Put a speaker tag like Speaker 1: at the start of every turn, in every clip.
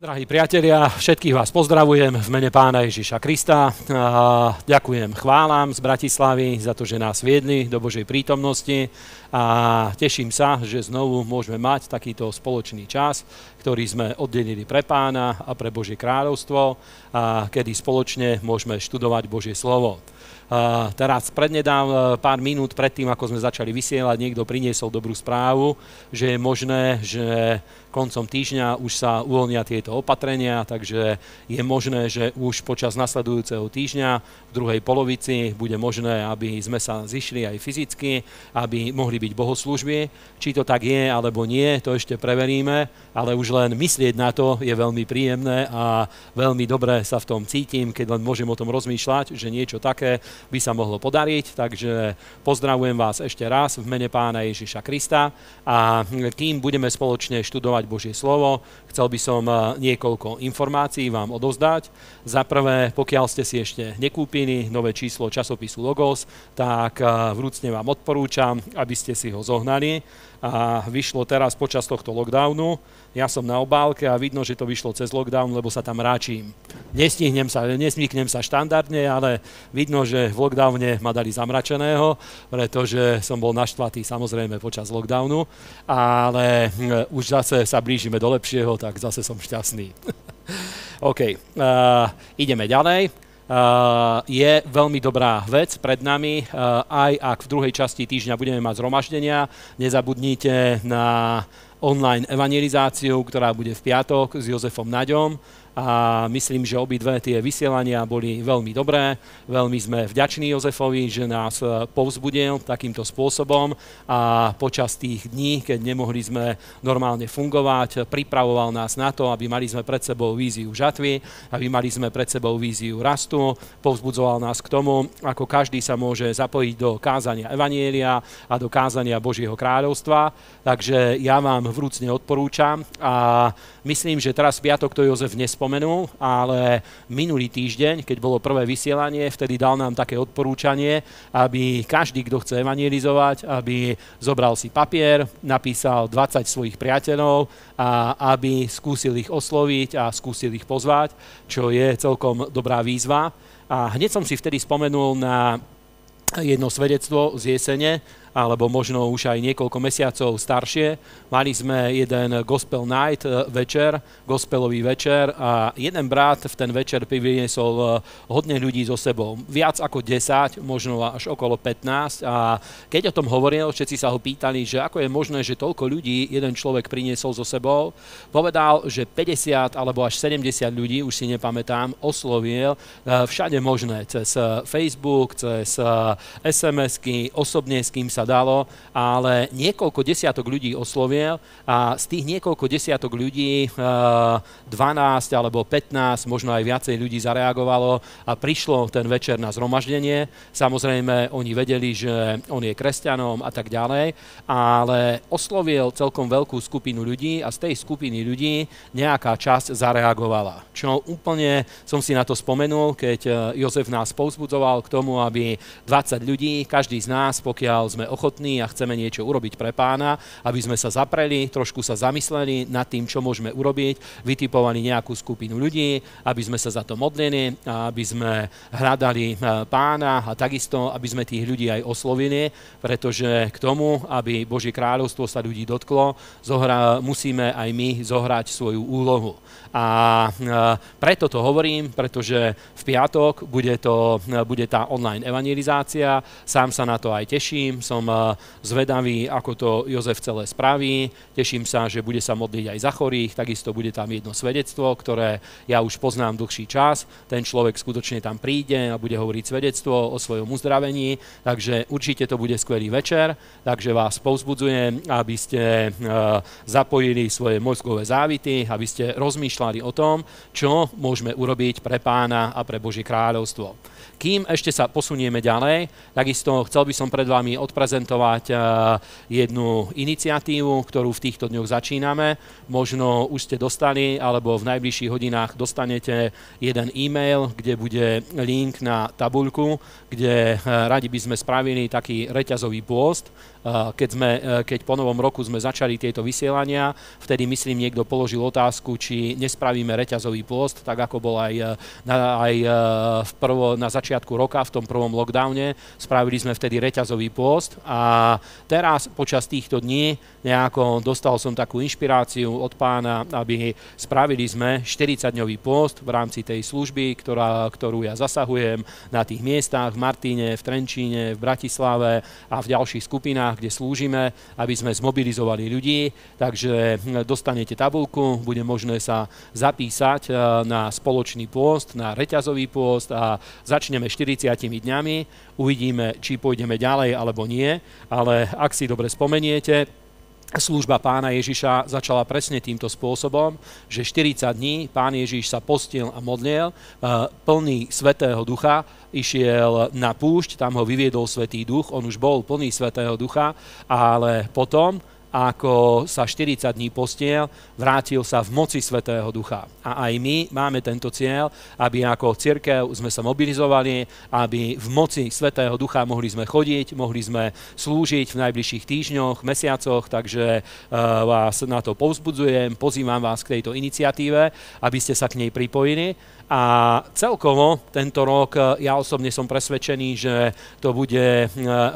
Speaker 1: Drahí priatelia, všetkých vás pozdravujem v mene pána Ježiša Krista. Ďakujem chválam z Bratislavy za to, že nás viedli do Božej prítomnosti a teším sa, že znovu môžeme mať takýto spoločný čas, ktorý sme oddelili pre pána a pre Božie kráľovstvo, a kedy spoločne môžeme študovať Božie slovo teraz prednedám e, pár minút predtým, ako sme začali vysielať, niekto priniesol dobrú správu, že je možné, že koncom týždňa už sa uvoľnia tieto opatrenia, takže je možné, že už počas nasledujúceho týždňa v druhej polovici bude možné, aby sme sa zišli aj fyzicky, aby mohli byť bohoslužby. Či to tak je alebo nie, to ešte preveríme, ale už len myslieť na to je veľmi príjemné a veľmi dobre sa v tom cítim, keď len môžem o tom rozmýšľať, že niečo také by sa mohlo podariť. Takže pozdravujem vás ešte raz v mene pána Ježiša Krista a kým budeme spoločne študovať Božie slovo, chcel by som e, niekoľko informácií vám odozdať. Za prvé, pokiaľ ste si ešte nekúpili, Filipíny, nové číslo časopisu Logos, tak eh, vrúcne vám odporúčam, aby ste si ho zohnali. A vyšlo teraz počas tohto lockdownu. Ja som na obálke a vidno, že to vyšlo cez lockdown, lebo sa tam ráčím. Nestihnem sa, nesmíknem sa štandardne, ale vidno, že v lockdowne ma dali zamračeného, pretože som bol naštvatý samozrejme počas lockdownu, ale eh, už zase sa blížime do lepšieho, tak zase som šťastný. OK, uh, ideme ďalej. Eh, je veľmi dobrá vec pred nami, eh, aj ak v druhej časti týždňa budeme mať zhromaždenia. Nezabudnite na online evangelizáciu, ktorá bude v piatok s Jozefom Naďom a myslím, že obidve tie vysielania boli veľmi dobré. Veľmi sme vďační Jozefovi, že nás e, povzbudil takýmto spôsobom a počas tých dní, keď nemohli sme normálne fungovať, pripravoval nás na to, aby mali sme pred sebou víziu žatvy, aby mali sme pred sebou víziu rastu, povzbudzoval nás k tomu, ako každý sa môže zapojiť do kázania Evanielia a do kázania Božieho kráľovstva. Takže ja vám vrúcne odporúčam a myslím, že teraz piatok to Jozef nespomínal, spomenul, ale minulý týždeň, keď bolo prvé vysielanie, vtedy dal nám také odporúčanie, aby každý, kto chce evangelizovať, aby zobral si papier, napísal 20 svojich priateľov a aby skúsil ich osloviť a skúsil ich pozvať, čo je celkom dobrá výzva. A hneď som si vtedy spomenul na jedno svedectvo z jesene, alebo možno už aj niekoľko mesiacov staršie. Mali sme jeden gospel night eh, večer, gospelový večer a jeden brat v ten večer priviesol eh, hodne ľudí so sebou. Viac ako 10, možno až okolo 15 a keď o tom hovoril, všetci sa ho pýtali, že ako je možné, že toľko ľudí jeden človek priniesol so sebou. Povedal, že 50 alebo až 70 ľudí, už si nepamätám, oslovil eh, všade možné, cez Facebook, cez SMS-ky, osobne s kým sa sa dalo, ale niekoľko desiatok ľudí oslovil a z tých niekoľko desiatok ľudí, 12 eh, alebo 15, možno aj viacej ľudí zareagovalo a prišlo ten večer na zhromaždenie. Samozrejme, oni vedeli, že on je kresťanom a tak ďalej, ale oslovil celkom veľkú skupinu ľudí a z tej skupiny ľudí nejaká časť zareagovala. Čo úplne som si na to spomenul, keď eh, Jozef nás povzbudzoval k tomu, aby 20 ľudí, každý z nás, pokiaľ sme ochotní a chceme niečo urobiť pre pána, aby sme sa zapreli, trošku sa zamysleli nad tým, čo môžeme urobiť, vytipovali nejakú skupinu ľudí, aby sme sa za to modlili, aby sme hľadali eh, pána a takisto, aby sme tých ľudí aj oslovili, pretože k tomu, aby Božie kráľovstvo sa ľudí dotklo, zohra, musíme aj my zohrať svoju úlohu. A eh, preto to hovorím, pretože v piatok bude, to, eh, bude tá online evangelizácia, sám sa na to aj teším, som som zvedavý, ako to Jozef celé spraví. Teším sa, že bude sa modliť aj za chorých, takisto bude tam jedno svedectvo, ktoré ja už poznám dlhší čas. Ten človek skutočne tam príde a bude hovoriť svedectvo o svojom uzdravení, takže určite to bude skvelý večer, takže vás povzbudzujem, aby ste e, zapojili svoje mozgové závity, aby ste rozmýšľali o tom, čo môžeme urobiť pre pána a pre Božie kráľovstvo. Kým ešte sa posunieme ďalej, takisto chcel by som pred vami odprezentovať e, jednu iniciatívu, ktorú v týchto dňoch začíname. Možno už ste dostali, alebo v najbližších hodinách dostanete jeden e-mail, kde bude link na tabuľku, kde e, radi by sme spravili taký reťazový pôst, keď, sme, e, keď po novom roku sme začali tieto vysielania, vtedy myslím niekto položil otázku, či nespravíme reťazový pôst, tak ako bol aj, e, na, aj e, v prvo, na začiatku roka, v tom prvom lockdowne, spravili sme vtedy reťazový pôst a teraz počas týchto dní nejako dostal som takú inšpiráciu od pána, aby spravili sme 40-dňový pôst v rámci tej služby, ktorá, ktorú ja zasahujem na tých miestach v Martíne, v Trenčíne, v Bratislave a v ďalších skupinách zariadeniach, kde slúžime, aby sme zmobilizovali ľudí. Takže hm, dostanete tabulku, bude možné sa zapísať e, na spoločný pôst, na reťazový pôst a začneme 40 dňami. Uvidíme, či pôjdeme ďalej alebo nie, ale ak si dobre spomeniete, služba pána Ježiša začala presne týmto spôsobom, že 40 dní pán Ježiš sa postil a modlil, e, plný Svetého Ducha, išiel na púšť, tam ho vyviedol Svetý Duch, on už bol plný Svetého Ducha, ale potom ako sa 40 dní postiel, vrátil sa v moci Svetého Ducha. A aj my máme tento cieľ, aby ako cirkev sme sa mobilizovali, aby v moci Svetého Ducha mohli sme chodiť, mohli sme slúžiť v najbližších týždňoch, mesiacoch, takže e, vás na to povzbudzujem, pozývam vás k tejto iniciatíve, aby ste sa k nej pripojili a celkovo tento rok e, ja osobne som presvedčený, že to bude e,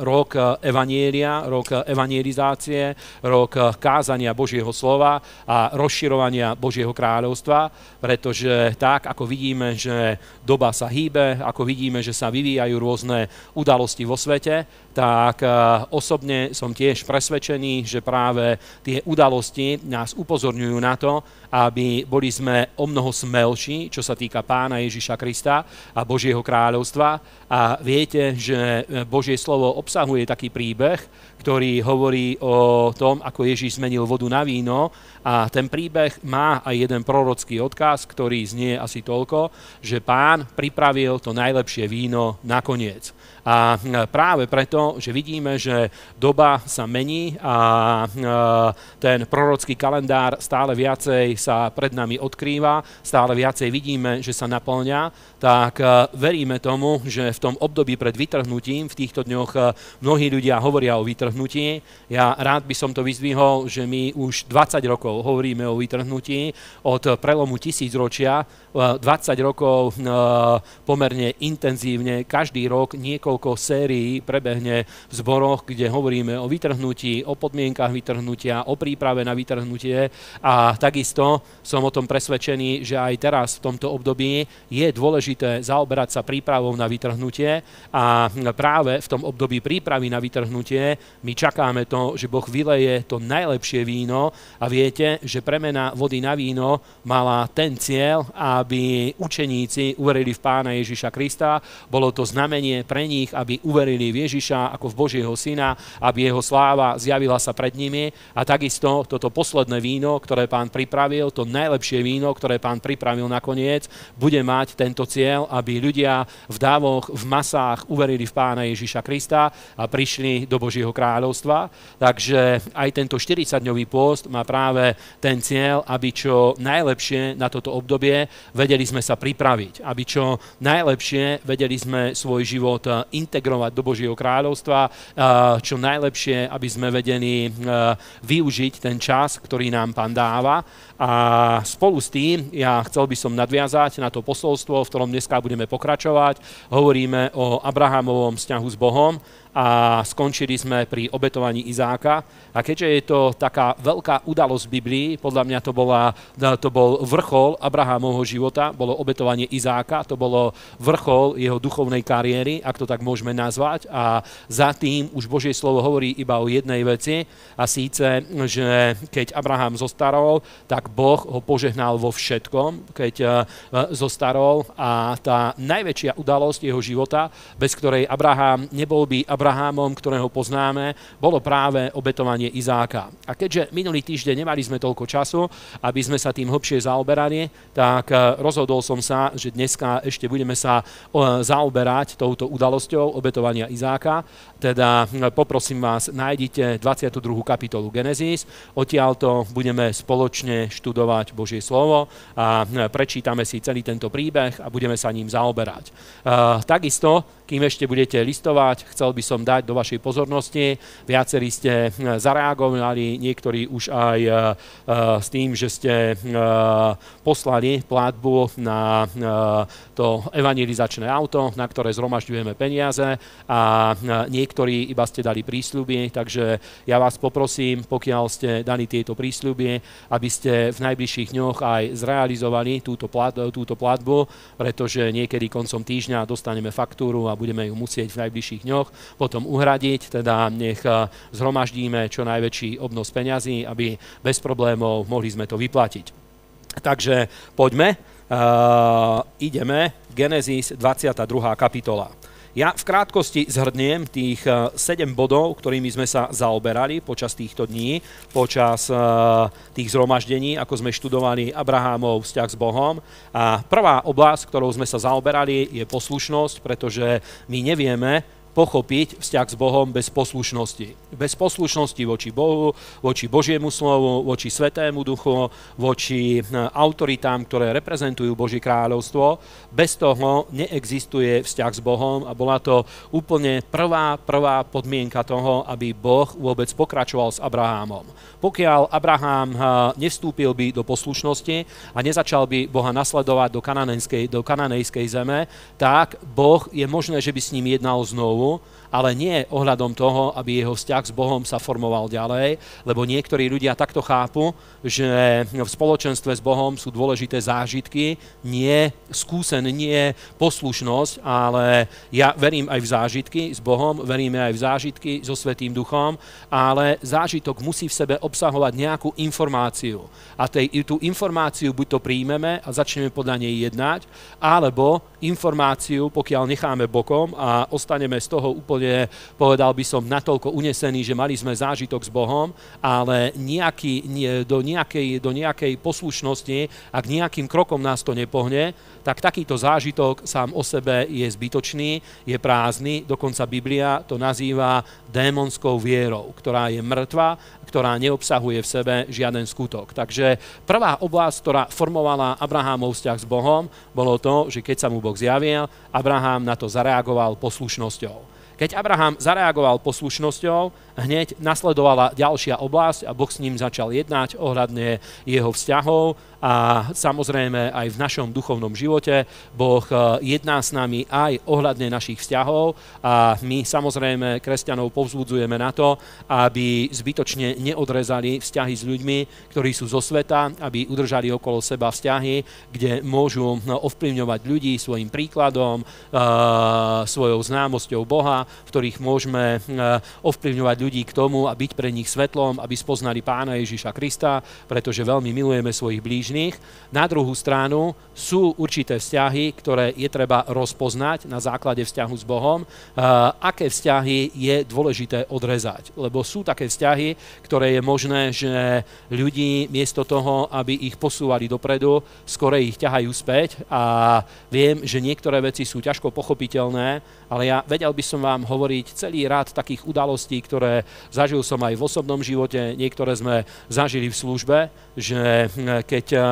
Speaker 1: rok e, evanielia, rok evanierizácie, rok kázania Božieho slova a rozširovania Božieho kráľovstva, pretože tak, ako vidíme, že doba sa hýbe, ako vidíme, že sa vyvíjajú rôzne udalosti vo svete, tak eh, osobne som tiež presvedčený, že práve tie udalosti nás upozorňujú na to, aby boli sme o mnoho smelší, čo sa týka pána Ježiša Krista a Božieho kráľovstva. A viete, že eh, Božie slovo obsahuje taký príbeh, ktorý hovorí o tom, ako Ježiš zmenil vodu na víno a ten príbeh má aj jeden prorocký odkaz, ktorý znie asi toľko, že pán pripravil to najlepšie víno nakoniec. A e, práve preto, že vidíme, že doba sa mení a e, ten prorocký kalendár stále viacej sa pred nami odkrýva, stále viacej vidíme, že sa naplňa, tak e, veríme tomu, že v tom období pred vytrhnutím, v týchto dňoch mnohí ľudia hovoria o vytrhnutí. Ja rád by som to vyzdvihol, že my už 20 rokov hovoríme o vytrhnutí od prelomu ročia, 20 e, rokov e, pomerne intenzívne, každý rok niekoľko sérií prebehne v zboroch, kde hovoríme o vytrhnutí, o podmienkach vytrhnutia, o príprave na vytrhnutie a takisto som o tom presvedčený, že aj teraz v tomto období je dôležité zaoberať sa prípravou na vytrhnutie a práve v tom období prípravy na vytrhnutie my čakáme to, že Boh vyleje to najlepšie víno a viete, Určite, že premena vody na víno mala ten cieľ, aby učeníci uverili v pána Ježiša Krista. Bolo to znamenie pre nich, aby uverili v Ježiša ako v Božieho syna, aby jeho sláva zjavila sa pred nimi. A takisto toto posledné víno, ktoré pán pripravil, to najlepšie víno, ktoré pán pripravil nakoniec, bude mať tento cieľ, aby ľudia v dávoch, v masách uverili v pána Ježiša Krista a prišli do Božieho kráľovstva. Takže aj tento 40-dňový post má práve ten cieľ, aby čo najlepšie na toto obdobie vedeli sme sa pripraviť, aby čo najlepšie vedeli sme svoj život eh, integrovať do Božieho kráľovstva, eh, čo najlepšie, aby sme vedeli eh, využiť ten čas, ktorý nám pán dáva a spolu s tým ja chcel by som nadviazať na to posolstvo, v ktorom dneska budeme pokračovať. Hovoríme o Abrahamovom vzťahu s Bohom a skončili sme pri obetovaní Izáka. A keďže je to taká veľká udalosť v Biblii, podľa mňa to, bola, to bol vrchol Abrahamovho života, bolo obetovanie Izáka, to bolo vrchol jeho duchovnej kariéry, ak to tak môžeme nazvať. A za tým už Božie slovo hovorí iba o jednej veci, a síce, že keď Abraham zostarol, tak tak Boh ho požehnal vo všetkom, keď eh, zostarol a tá najväčšia udalosť jeho života, bez ktorej Abraham nebol by Abrahamom, ktorého poznáme, bolo práve obetovanie Izáka. A keďže minulý týždeň nemali sme toľko času, aby sme sa tým hlbšie zaoberali, tak eh, rozhodol som sa, že dneska ešte budeme sa eh, zaoberať touto udalosťou obetovania Izáka. Teda poprosím vás, nájdite 22. kapitolu Genesis, odtiaľto budeme spoločne študovať Božie slovo a e, prečítame si celý tento príbeh a budeme sa ním zaoberať. E, takisto kým ešte budete listovať, chcel by som dať do vašej pozornosti. Viacerí ste hm, zareagovali, niektorí už aj eh, eh, s tým, že ste eh, poslali plátbu na to evangelizačné auto, na ktoré zhromažďujeme peniaze a niektorí iba ste dali prísľuby, takže ja vás poprosím, pokiaľ ste dali tieto prísľuby, aby ste v najbližších dňoch aj zrealizovali túto, platbu, túto plátbu, pretože niekedy koncom týždňa dostaneme faktúru a a budeme ju musieť v najbližších dňoch potom uhradiť, teda nech e, zhromaždíme čo najväčší obnos peňazí, aby bez problémov mohli sme to vyplatiť. Takže poďme, uh, ideme, Genesis 22. kapitola. Ja v krátkosti zhrniem tých 7 eh, bodov, ktorými sme sa zaoberali počas týchto dní, počas eh, tých zhromaždení, ako sme študovali Abrahámov vzťah s Bohom. A prvá oblasť, ktorou sme sa zaoberali, je poslušnosť, pretože my nevieme, pochopiť vzťah s Bohom bez poslušnosti. Bez poslušnosti voči Bohu, voči Božiemu slovu, voči Svetému duchu, voči eh, autoritám, ktoré reprezentujú Boží kráľovstvo. Bez toho neexistuje vzťah s Bohom a bola to úplne prvá, prvá podmienka toho, aby Boh vôbec pokračoval s Abrahámom pokiaľ Abraham eh, nestúpil by do poslušnosti a nezačal by Boha nasledovať do kananejskej, do kananejskej zeme, tak Boh je možné, že by s ním jednal znovu, ale nie ohľadom toho, aby jeho vzťah s Bohom sa formoval ďalej, lebo niektorí ľudia takto chápu, že v spoločenstve s Bohom sú dôležité zážitky, nie skúsen, nie poslušnosť, ale ja verím aj v zážitky s Bohom, veríme aj v zážitky so Svetým Duchom, ale zážitok musí v sebe obsahovať nejakú informáciu. A tej, tú informáciu buď to príjmeme a začneme podľa nej jednať, alebo informáciu, pokiaľ necháme bokom a ostaneme z toho úplne, povedal by som, natoľko unesený, že mali sme zážitok s Bohom, ale nejaký, nie, do, nejakej, do nejakej poslušnosti, ak nejakým krokom nás to nepohne, tak takýto zážitok sám o sebe je zbytočný, je prázdny, dokonca Biblia to nazýva démonskou vierou, ktorá je mŕtva, ktorá neobsahuje v sebe žiaden skutok. Takže prvá oblasť, ktorá formovala Abrahámov vzťah s Bohom, bolo to, že keď sa mu Boh Boh zjavil, Abraham na to zareagoval poslušnosťou. Keď Abraham zareagoval poslušnosťou, hneď nasledovala ďalšia oblasť a Boh s ním začal jednať ohľadne jeho vzťahov a samozrejme aj v našom duchovnom živote Boh e, jedná s nami aj ohľadne našich vzťahov a my samozrejme kresťanov povzbudzujeme na to, aby zbytočne neodrezali vzťahy s ľuďmi, ktorí sú zo sveta, aby udržali okolo seba vzťahy, kde môžu no, ovplyvňovať ľudí svojim príkladom, e, svojou známosťou Boha, v ktorých môžeme eh, ovplyvňovať ľudí k tomu a byť pre nich svetlom, aby spoznali pána Ježiša Krista, pretože veľmi milujeme svojich blížnych. Na druhú stranu sú určité vzťahy, ktoré je treba rozpoznať na základe vzťahu s Bohom, eh, aké vzťahy je dôležité odrezať. Lebo sú také vzťahy, ktoré je možné, že ľudí miesto toho, aby ich posúvali dopredu, skorej ich ťahajú späť a viem, že niektoré veci sú ťažko pochopiteľné, ale ja vedel by som vám vám hovoriť celý rád takých udalostí, ktoré zažil som aj v osobnom živote, niektoré sme zažili v službe že eh, keď eh,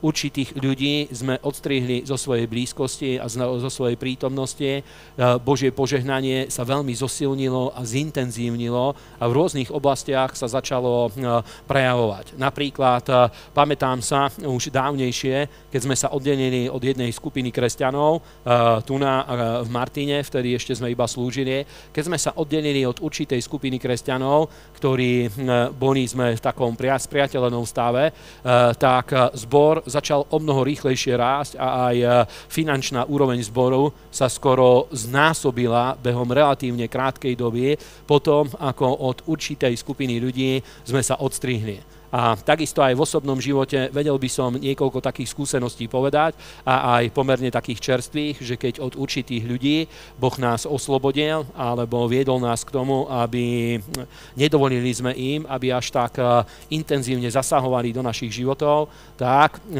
Speaker 1: určitých ľudí sme odstrihli zo svojej blízkosti a zo svojej prítomnosti, eh, Božie požehnanie sa veľmi zosilnilo a zintenzívnilo a v rôznych oblastiach sa začalo prejavovať. Napríklad pamätám sa už dávnejšie, keď sme sa oddelili od jednej skupiny kresťanov, tu na, v Martine, vtedy ešte sme iba slúžili, keď sme sa oddelili od určitej skupiny kresťanov, ktorí boli sme v takom priateľenom stave, Eh, tak eh, zbor začal o mnoho rýchlejšie rásť a aj eh, finančná úroveň zboru sa skoro znásobila behom relatívne krátkej doby, potom ako od určitej skupiny ľudí sme sa odstrihli a takisto aj v osobnom živote vedel by som niekoľko takých skúseností povedať a aj pomerne takých čerstvých, že keď od určitých ľudí Boh nás oslobodil alebo viedol nás k tomu, aby nedovolili sme im, aby až tak e, intenzívne zasahovali do našich životov, tak e,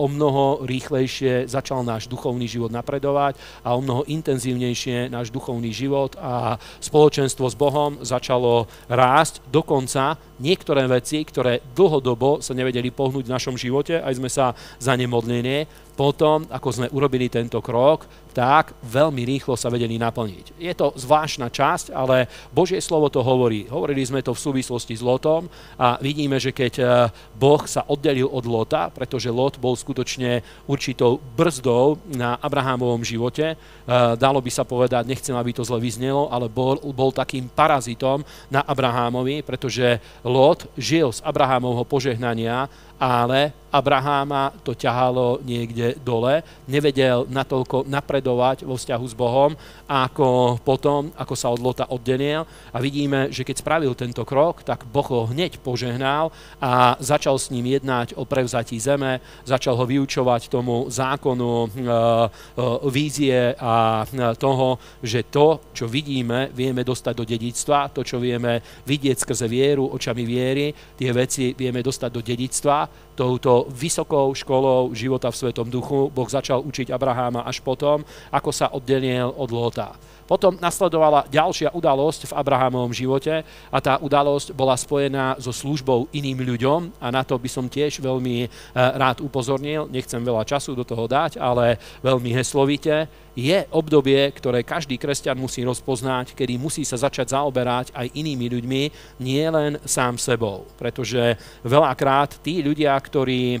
Speaker 1: o mnoho rýchlejšie začal náš duchovný život napredovať a o mnoho intenzívnejšie náš duchovný život a spoločenstvo s Bohom začalo rásť dokonca niektoré veci, ktoré dlhodobo sa nevedeli pohnúť v našom živote, aj sme sa za ne modlili, potom, ako sme urobili tento krok, tak veľmi rýchlo sa vedeli naplniť. Je to zvláštna časť, ale Božie slovo to hovorí. Hovorili sme to v súvislosti s Lotom a vidíme, že keď eh, Boh sa oddelil od Lota, pretože Lot bol skutočne určitou brzdou na Abrahámovom živote, eh, dalo by sa povedať, nechcem, aby to zle vyznelo, ale bol, bol takým parazitom na Abrahámovi, pretože Lot žil z Abrahámovho požehnania ale Abraháma to ťahalo niekde dole, nevedel natoľko napredovať vo vzťahu s Bohom, ako potom, ako sa od Lota oddelil. A vidíme, že keď spravil tento krok, tak Boh ho hneď požehnal a začal s ním jednať o prevzatí zeme, začal ho vyučovať tomu zákonu eh, eh, vízie a eh, toho, že to, čo vidíme, vieme dostať do dedictva, to, čo vieme vidieť skrze vieru, očami viery, tie veci vieme dostať do dedictva touto vysokou školou života v Svetom duchu. Boh začal učiť Abraháma až potom, ako sa oddelil od Lóta. Potom nasledovala ďalšia udalosť v Abrahamovom živote a tá udalosť bola spojená so službou iným ľuďom a na to by som tiež veľmi eh, rád upozornil. Nechcem veľa času do toho dať, ale veľmi heslovite. Je obdobie, ktoré každý kresťan musí rozpoznať, kedy musí sa začať zaoberať aj inými ľuďmi, nie len sám sebou. Pretože veľakrát tí ľudia, ktorí e,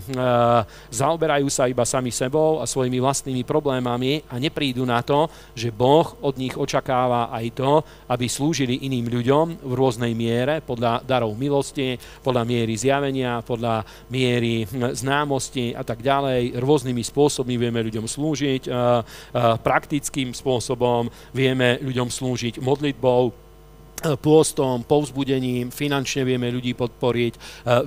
Speaker 1: zaoberajú sa iba sami sebou a svojimi vlastnými problémami a neprídu na to, že Boh od nich nich očakáva aj to, aby slúžili iným ľuďom v rôznej miere, podľa darov milosti, podľa miery zjavenia, podľa miery hm, známosti a tak ďalej. Rôznymi spôsobmi vieme ľuďom slúžiť, eh, eh, praktickým spôsobom vieme ľuďom slúžiť modlitbou, E, pôstom, povzbudením, finančne vieme ľudí podporiť, e,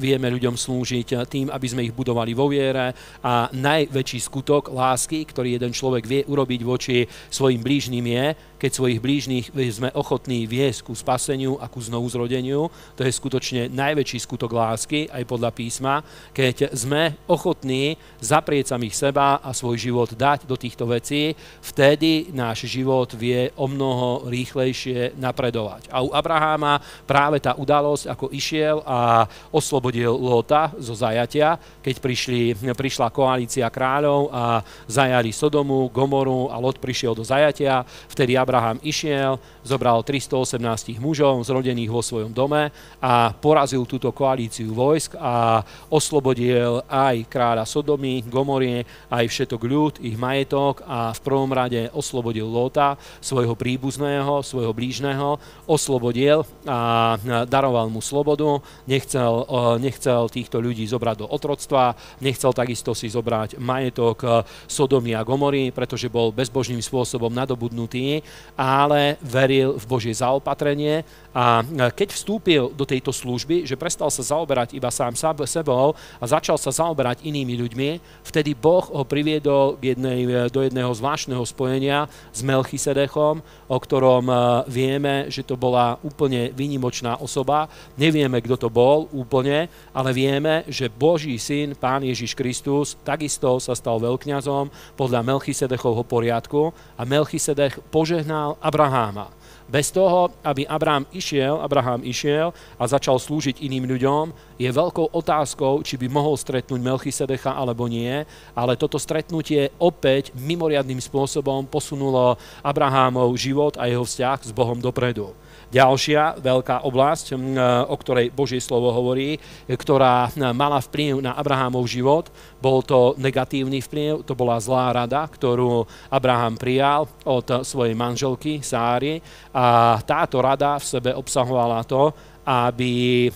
Speaker 1: vieme ľuďom slúžiť e, tým, aby sme ich budovali vo viere a najväčší skutok lásky, ktorý jeden človek vie urobiť voči svojim blížnym je, keď svojich blížnych sme ochotní viesť ku spaseniu a ku znovuzrodeniu. To je skutočne najväčší skutok lásky, aj podľa písma, keď sme ochotní zaprieť samých seba a svoj život dať do týchto vecí, vtedy náš život vie o mnoho rýchlejšie napredovať a u Abraháma práve tá udalosť, ako išiel a oslobodil lota zo zajatia, keď prišli, prišla koalícia kráľov a zajali Sodomu, Gomoru a Lot prišiel do zajatia. Vtedy Abraham išiel, zobral 318 mužov zrodených vo svojom dome a porazil túto koalíciu vojsk a oslobodil aj kráľa Sodomy, Gomorie, aj všetok ľud, ich majetok a v prvom rade oslobodil lota svojho príbuzného, svojho blížneho, oslobodil oslobodil a daroval mu slobodu, nechcel, eh, nechcel týchto ľudí zobrať do otroctva, nechcel takisto si zobrať majetok eh, Sodomy a Gomory, pretože bol bezbožným spôsobom nadobudnutý, ale veril v Božie zaopatrenie a eh, keď vstúpil do tejto služby, že prestal sa zaoberať iba sám sebou a začal sa zaoberať inými ľuďmi, vtedy Boh ho priviedol jednej, do jedného zvláštneho spojenia s Melchisedechom, o ktorom vieme, že to bola bola úplne výnimočná osoba. Nevieme, kto to bol úplne, ale vieme, že Boží syn, Pán Ježiš Kristus, takisto sa stal veľkňazom podľa Melchisedechovho poriadku a Melchisedech požehnal Abraháma. Bez toho, aby Abraham išiel, Abraham išiel a začal slúžiť iným ľuďom, je veľkou otázkou, či by mohol stretnúť Melchisedecha alebo nie, ale toto stretnutie opäť mimoriadným spôsobom posunulo Abrahámov život a jeho vzťah s Bohom dopredu. Ďalšia veľká oblasť, e, o ktorej Božie slovo hovorí, ktorá e, mala vplyv na Abrahámov život, bol to negatívny vplyv, to bola zlá rada, ktorú Abraham prijal od svojej manželky Sáry a táto rada v sebe obsahovala to, aby e,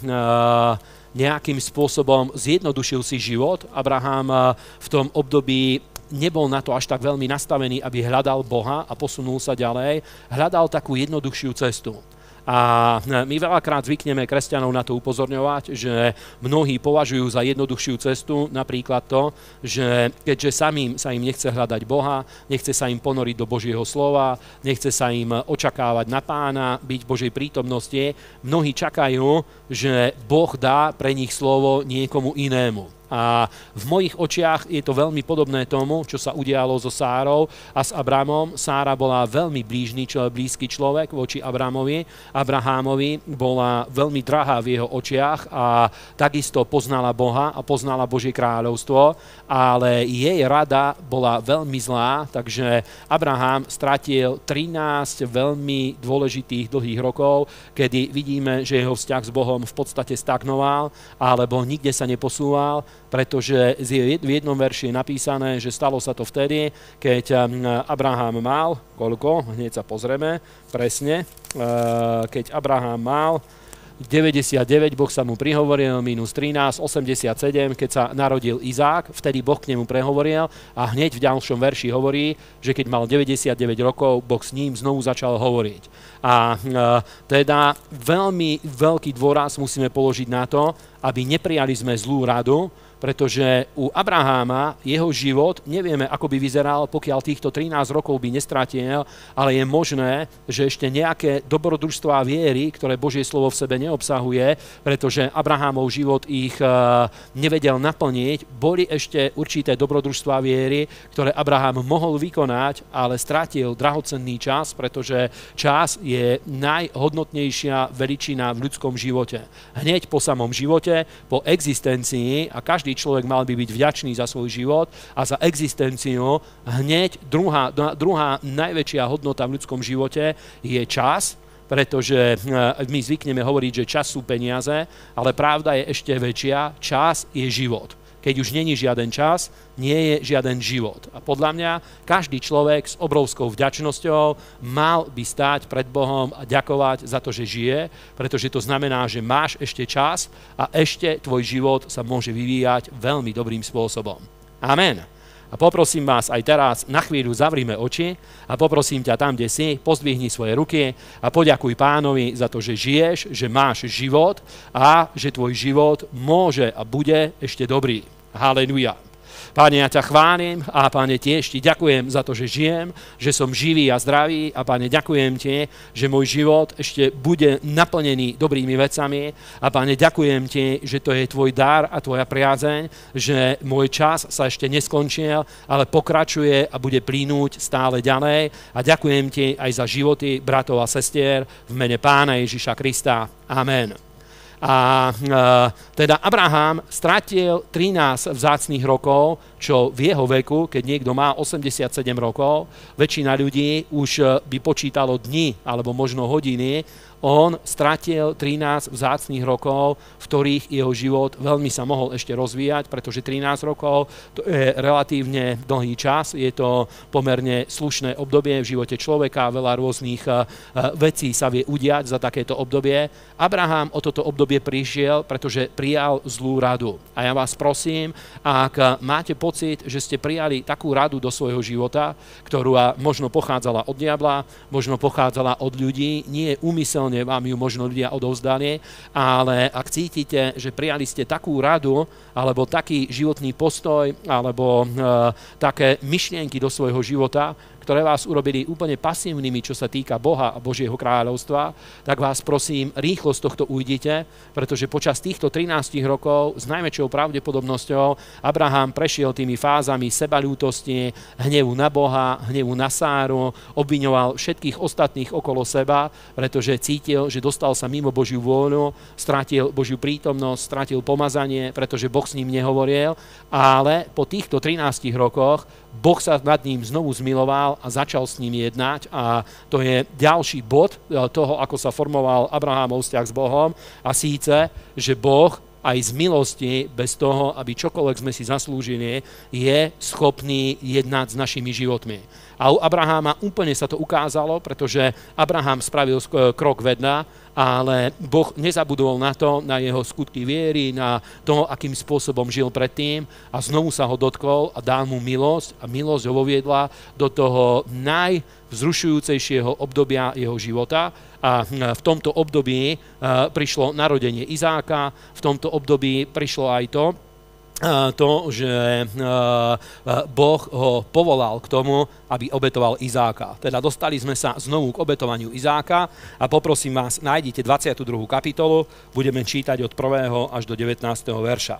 Speaker 1: nejakým spôsobom zjednodušil si život. Abraham v tom období nebol na to až tak veľmi nastavený, aby hľadal Boha a posunul sa ďalej. Hľadal takú jednoduchšiu cestu. A e, my veľakrát zvykneme kresťanov na to upozorňovať, že mnohí považujú za jednoduchšiu cestu napríklad to, že keďže samým sa im nechce hľadať Boha, nechce sa im ponoriť do Božieho slova, nechce sa im očakávať na pána, byť v Božej prítomnosti, mnohí čakajú, že Boh dá pre nich slovo niekomu inému. A v mojich očiach je to veľmi podobné tomu, čo sa udialo so Sárou a s Abramom. Sára bola veľmi blížny, blízky človek voči Abramovi. Abrahámovi bola veľmi drahá v jeho očiach a takisto poznala Boha a poznala Božie kráľovstvo, ale jej rada bola veľmi zlá, takže Abraham stratil 13 veľmi dôležitých dlhých rokov, kedy vidíme, že jeho vzťah s Bohom v podstate stagnoval alebo nikde sa neposúval pretože v jednom verši je napísané, že stalo sa to vtedy, keď um, Abraham mal, koľko, hneď sa pozrieme, presne, uh, keď Abraham mal 99, Boh sa mu prihovoril, minus 13, 87, keď sa narodil Izák, vtedy Boh k nemu prehovoril a hneď v ďalšom verši hovorí, že keď mal 99 rokov, Boh s ním znovu začal hovoriť. A uh, teda veľmi veľký dôraz musíme položiť na to, aby neprijali sme zlú radu, pretože u Abraháma jeho život nevieme, ako by vyzeral, pokiaľ týchto 13 rokov by nestratil, ale je možné, že ešte nejaké dobrodružstvá viery, ktoré Božie slovo v sebe neobsahuje, pretože Abrahámov život ich e, nevedel naplniť, boli ešte určité dobrodružstvá viery, ktoré Abraham mohol vykonať, ale stratil drahocenný čas, pretože čas je najhodnotnejšia veličina v ľudskom živote. Hneď po samom živote, po existencii a každý ktorý človek mal by byť vďačný za svoj život a za existenciu, hneď druhá, druhá najväčšia hodnota v ľudskom živote je čas, pretože e, my zvykneme hovoriť, že čas sú peniaze, ale pravda je ešte väčšia, čas je život keď už není žiaden čas, nie je žiaden život. A podľa mňa každý človek s obrovskou vďačnosťou mal by stať pred Bohom a ďakovať za to, že žije, pretože to znamená, že máš ešte čas a ešte tvoj život sa môže vyvíjať veľmi dobrým spôsobom. Amen. A poprosím vás aj teraz, na chvíľu zavrime oči a poprosím ťa tam, kde si, pozdvihni svoje ruky a poďakuj pánovi za to, že žiješ, že máš život a že tvoj život môže a bude ešte dobrý. Haleluja. Páne, ja ťa chválim a páne, tiež ti ďakujem za to, že žijem, že som živý a zdravý a páne, ďakujem ti, že môj život ešte bude naplnený dobrými vecami a páne, ďakujem ti, že to je tvoj dar a tvoja priazeň, že môj čas sa ešte neskončil, ale pokračuje a bude plínuť stále ďalej a ďakujem ti aj za životy bratov a sestier v mene Pána Ježiša Krista. Amen. A e, teda Abraham stratil 13 vzácných rokov, čo v jeho veku, keď niekto má 87 rokov, väčšina ľudí už e, by počítalo dni alebo možno hodiny on stratil 13 vzácných rokov, v ktorých jeho život veľmi sa mohol ešte rozvíjať, pretože 13 rokov to je relatívne dlhý čas, je to pomerne slušné obdobie v živote človeka, veľa rôznych eh, vecí sa vie udiať za takéto obdobie. Abraham o toto obdobie prišiel, pretože prijal zlú radu. A ja vás prosím, ak máte pocit, že ste prijali takú radu do svojho života, ktorá možno pochádzala od diabla, možno pochádzala od ľudí, nie je úmyselne dobrovoľne vám ju možno ľudia odovzdali, ale ak cítite, že prijali ste takú radu, alebo taký životný postoj, alebo e, také myšlienky do svojho života, ktoré vás urobili úplne pasívnymi, čo sa týka Boha a Božieho kráľovstva, tak vás prosím, rýchlo z tohto ujdite, pretože počas týchto 13 rokov s najväčšou pravdepodobnosťou Abraham prešiel tými fázami sebalútosti, hnevu na Boha, hnevu na Sáru, obviňoval všetkých ostatných okolo seba, pretože cítil, že dostal sa mimo Božiu vôľu, strátil Božiu prítomnosť, strátil pomazanie, pretože Boh s ním nehovoril, ale po týchto 13 rokoch Boh sa nad ním znovu zmiloval a začal s ním jednať a to je ďalší bod e, toho, ako sa formoval Abrahámov vzťah s Bohom a síce, že Boh aj z milosti, bez toho, aby čokoľvek sme si zaslúžili, je schopný jednať s našimi životmi. A u Abraháma úplne sa to ukázalo, pretože Abraham spravil eh, krok vedna, ale Boh nezabudol na to, na jeho skutky viery, na to, akým spôsobom žil predtým a znovu sa ho dotkol a dal mu milosť a milosť ho voviedla do toho najvzrušujúcejšieho obdobia jeho života a hm, v tomto období eh, prišlo narodenie Izáka, v tomto období prišlo aj to, to, že Boh ho povolal k tomu, aby obetoval Izáka. Teda dostali sme sa znovu k obetovaniu Izáka a poprosím vás, nájdite 22. kapitolu, budeme čítať od 1. až do 19. verša.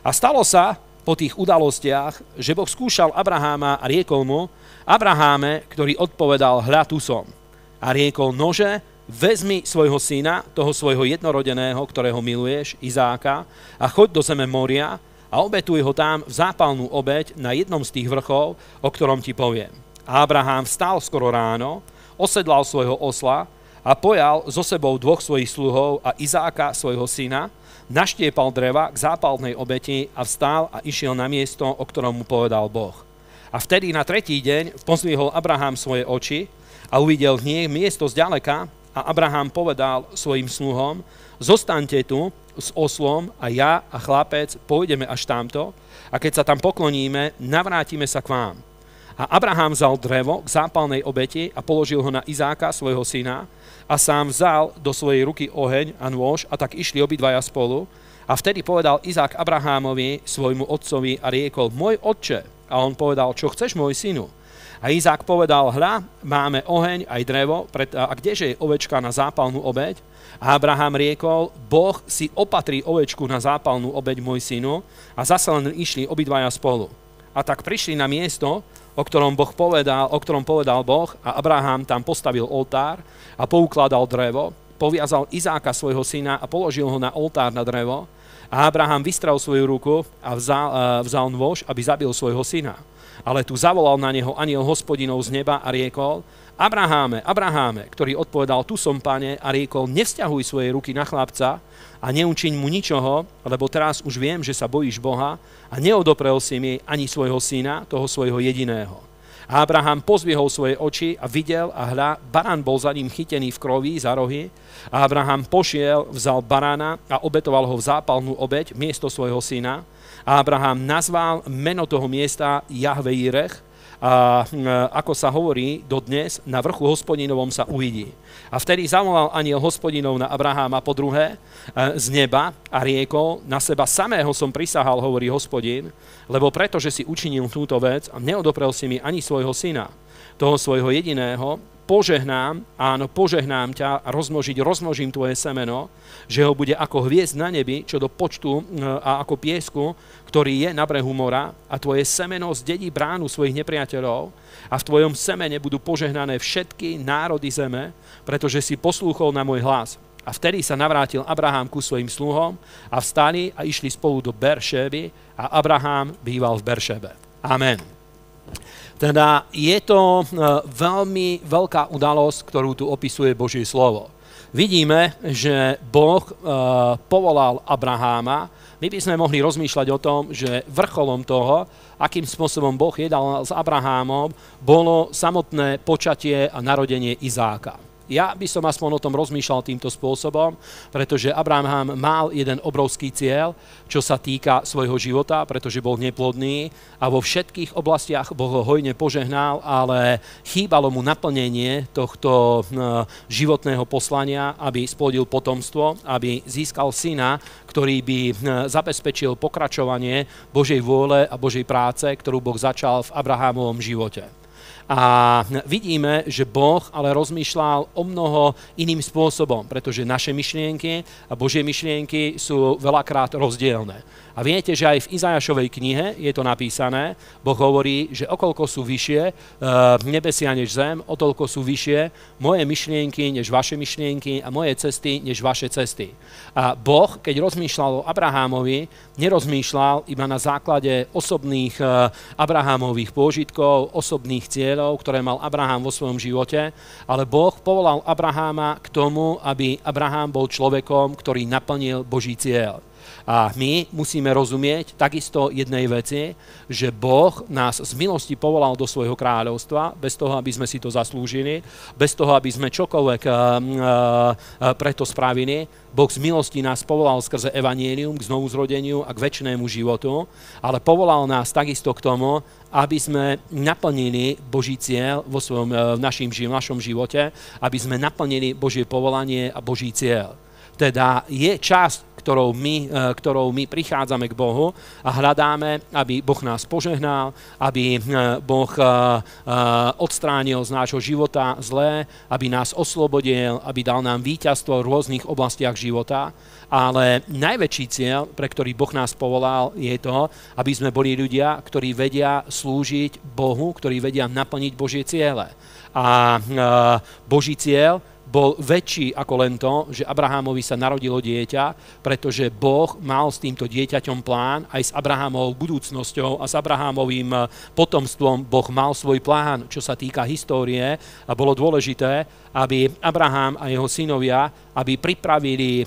Speaker 1: A stalo sa po tých udalostiach, že Boh skúšal Abraháma a riekol mu, Abraháme, ktorý odpovedal, hľa tu som. A riekol, nože, vezmi svojho syna, toho svojho jednorodeného, ktorého miluješ, Izáka, a choď do zeme moria, a obetuj ho tam v zápalnú obeď na jednom z tých vrchov, o ktorom ti poviem. Abraham vstal skoro ráno, osedlal svojho osla a pojal so sebou dvoch svojich sluhov a Izáka, svojho syna, naštiepal dreva k zápalnej obeti a vstal a išiel na miesto, o ktorom mu povedal Boh. A vtedy na tretí deň pozvihol Abraham svoje oči a uvidel v nich miesto zďaleka a Abraham povedal svojim sluhom, zostaňte tu s oslom a ja a chlapec pôjdeme až tamto a keď sa tam pokloníme, navrátime sa k vám. A Abraham vzal drevo k zápalnej obeti a položil ho na Izáka, svojho syna, a sám vzal do svojej ruky oheň a nôž a tak išli obidvaja spolu. A vtedy povedal Izák Abrahamovi, svojmu otcovi a riekol, môj otče. A on povedal, čo chceš, môj synu? A Izák povedal, hľa, máme oheň aj drevo, a kdeže je ovečka na zápalnú obeď? A Abraham riekol, Boh si opatrí ovečku na zápalnú obeď, môj synu. A zase len išli obidvaja spolu. A tak prišli na miesto, o ktorom, boh povedal, o ktorom povedal Boh a Abraham tam postavil oltár a poukladal drevo, poviazal Izáka svojho syna a položil ho na oltár na drevo a Abraham vystrel svoju ruku a vzal, uh, vzal nôž, aby zabil svojho syna. Ale tu zavolal na neho aniel hospodinov z neba a riekol, Abraháme, Abraháme, ktorý odpovedal, tu som, pane, a riekol, nevzťahuj svoje ruky na chlapca a neučiň mu ničoho, lebo teraz už viem, že sa bojíš Boha a neodoprel si mi ani svojho syna, toho svojho jediného. A Abraham pozvihol svoje oči a videl a hľa, barán bol za ním chytený v krovi za rohy. A Abraham pošiel, vzal barána a obetoval ho v zápalnú obeď miesto svojho syna Abraham nazval meno toho miesta Jahvejirech, a ako sa hovorí dodnes, na vrchu hospodinovom sa uvidí. A vtedy zavolal aniel hospodinov na Abraháma po druhé e, z neba a riekol, na seba samého som prisahal, hovorí hospodin, lebo preto, že si učinil túto vec a neodoprel si mi ani svojho syna, toho svojho jediného, požehnám, áno, požehnám ťa a rozmnožiť, rozmnožím tvoje semeno, že ho bude ako hviezd na nebi, čo do počtu e, a ako piesku, ktorý je na brehu mora a tvoje semeno zdedí bránu svojich nepriateľov a v tvojom semene budú požehnané všetky národy zeme, pretože si poslúchol na môj hlas. A vtedy sa navrátil Abraham ku svojim sluhom a vstali a išli spolu do Beršeby a Abraham býval v Beršebe. Amen. Teda je to e, veľmi veľká udalosť, ktorú tu opisuje Božie slovo. Vidíme, že Boh e, povolal Abraháma. My by sme mohli rozmýšľať o tom, že vrcholom toho, akým spôsobom Boh jedal s Abrahámom, bolo samotné počatie a narodenie Izáka. Ja by som aspoň o tom rozmýšľal týmto spôsobom, pretože Abraham mal jeden obrovský cieľ, čo sa týka svojho života, pretože bol neplodný a vo všetkých oblastiach Boh ho hojne požehnal, ale chýbalo mu naplnenie tohto eh, životného poslania, aby splodil potomstvo, aby získal syna, ktorý by eh, zabezpečil pokračovanie Božej vôle a Božej práce, ktorú Boh začal v Abrahamovom živote. A vidíme, že Boh ale rozmýšľal o mnoho iným spôsobom, pretože naše myšlienky a Božie myšlienky sú veľakrát rozdielne. A viete, že aj v Izajašovej knihe je to napísané, Boh hovorí, že okolko sú vyššie eh, nebesia než zem, o toľko sú vyššie moje myšlienky než vaše myšlienky a moje cesty než vaše cesty. A Boh, keď rozmýšľal o Abrahámovi, nerozmýšľal iba na základe osobných eh, Abrahámových pôžitkov, osobných cieľov, cieľov, ktoré mal Abraham vo svojom živote, ale Boh povolal Abraháma k tomu, aby Abraham bol človekom, ktorý naplnil Boží cieľ. A my musíme rozumieť takisto jednej veci, že Boh nás z milosti povolal do svojho kráľovstva, bez toho, aby sme si to zaslúžili, bez toho, aby sme čokoľvek eh, eh, eh, preto spravili. Boh z milosti nás povolal skrze evanielium k znovuzrodeniu a k väčšnému životu, ale povolal nás takisto k tomu, aby sme naplnili Boží cieľ vo svojom, v, našim, v našom živote, aby sme naplnili Božie povolanie a Boží cieľ. Teda je časť ktorou my, e, ktorou my prichádzame k Bohu a hľadáme, aby Boh nás požehnal, aby e, Boh e, odstránil z nášho života zlé, aby nás oslobodil, aby dal nám víťazstvo v rôznych oblastiach života. Ale najväčší cieľ, pre ktorý Boh nás povolal, je to, aby sme boli ľudia, ktorí vedia slúžiť Bohu, ktorí vedia naplniť Božie ciele. A Boží cieľ bol väčší ako len to, že Abrahámovi sa narodilo dieťa, pretože Boh mal s týmto dieťaťom plán aj s Abrahámovou budúcnosťou a s Abrahámovým eh, potomstvom Boh mal svoj plán, čo sa týka histórie a bolo dôležité, aby Abraham a jeho synovia, aby pripravili eh,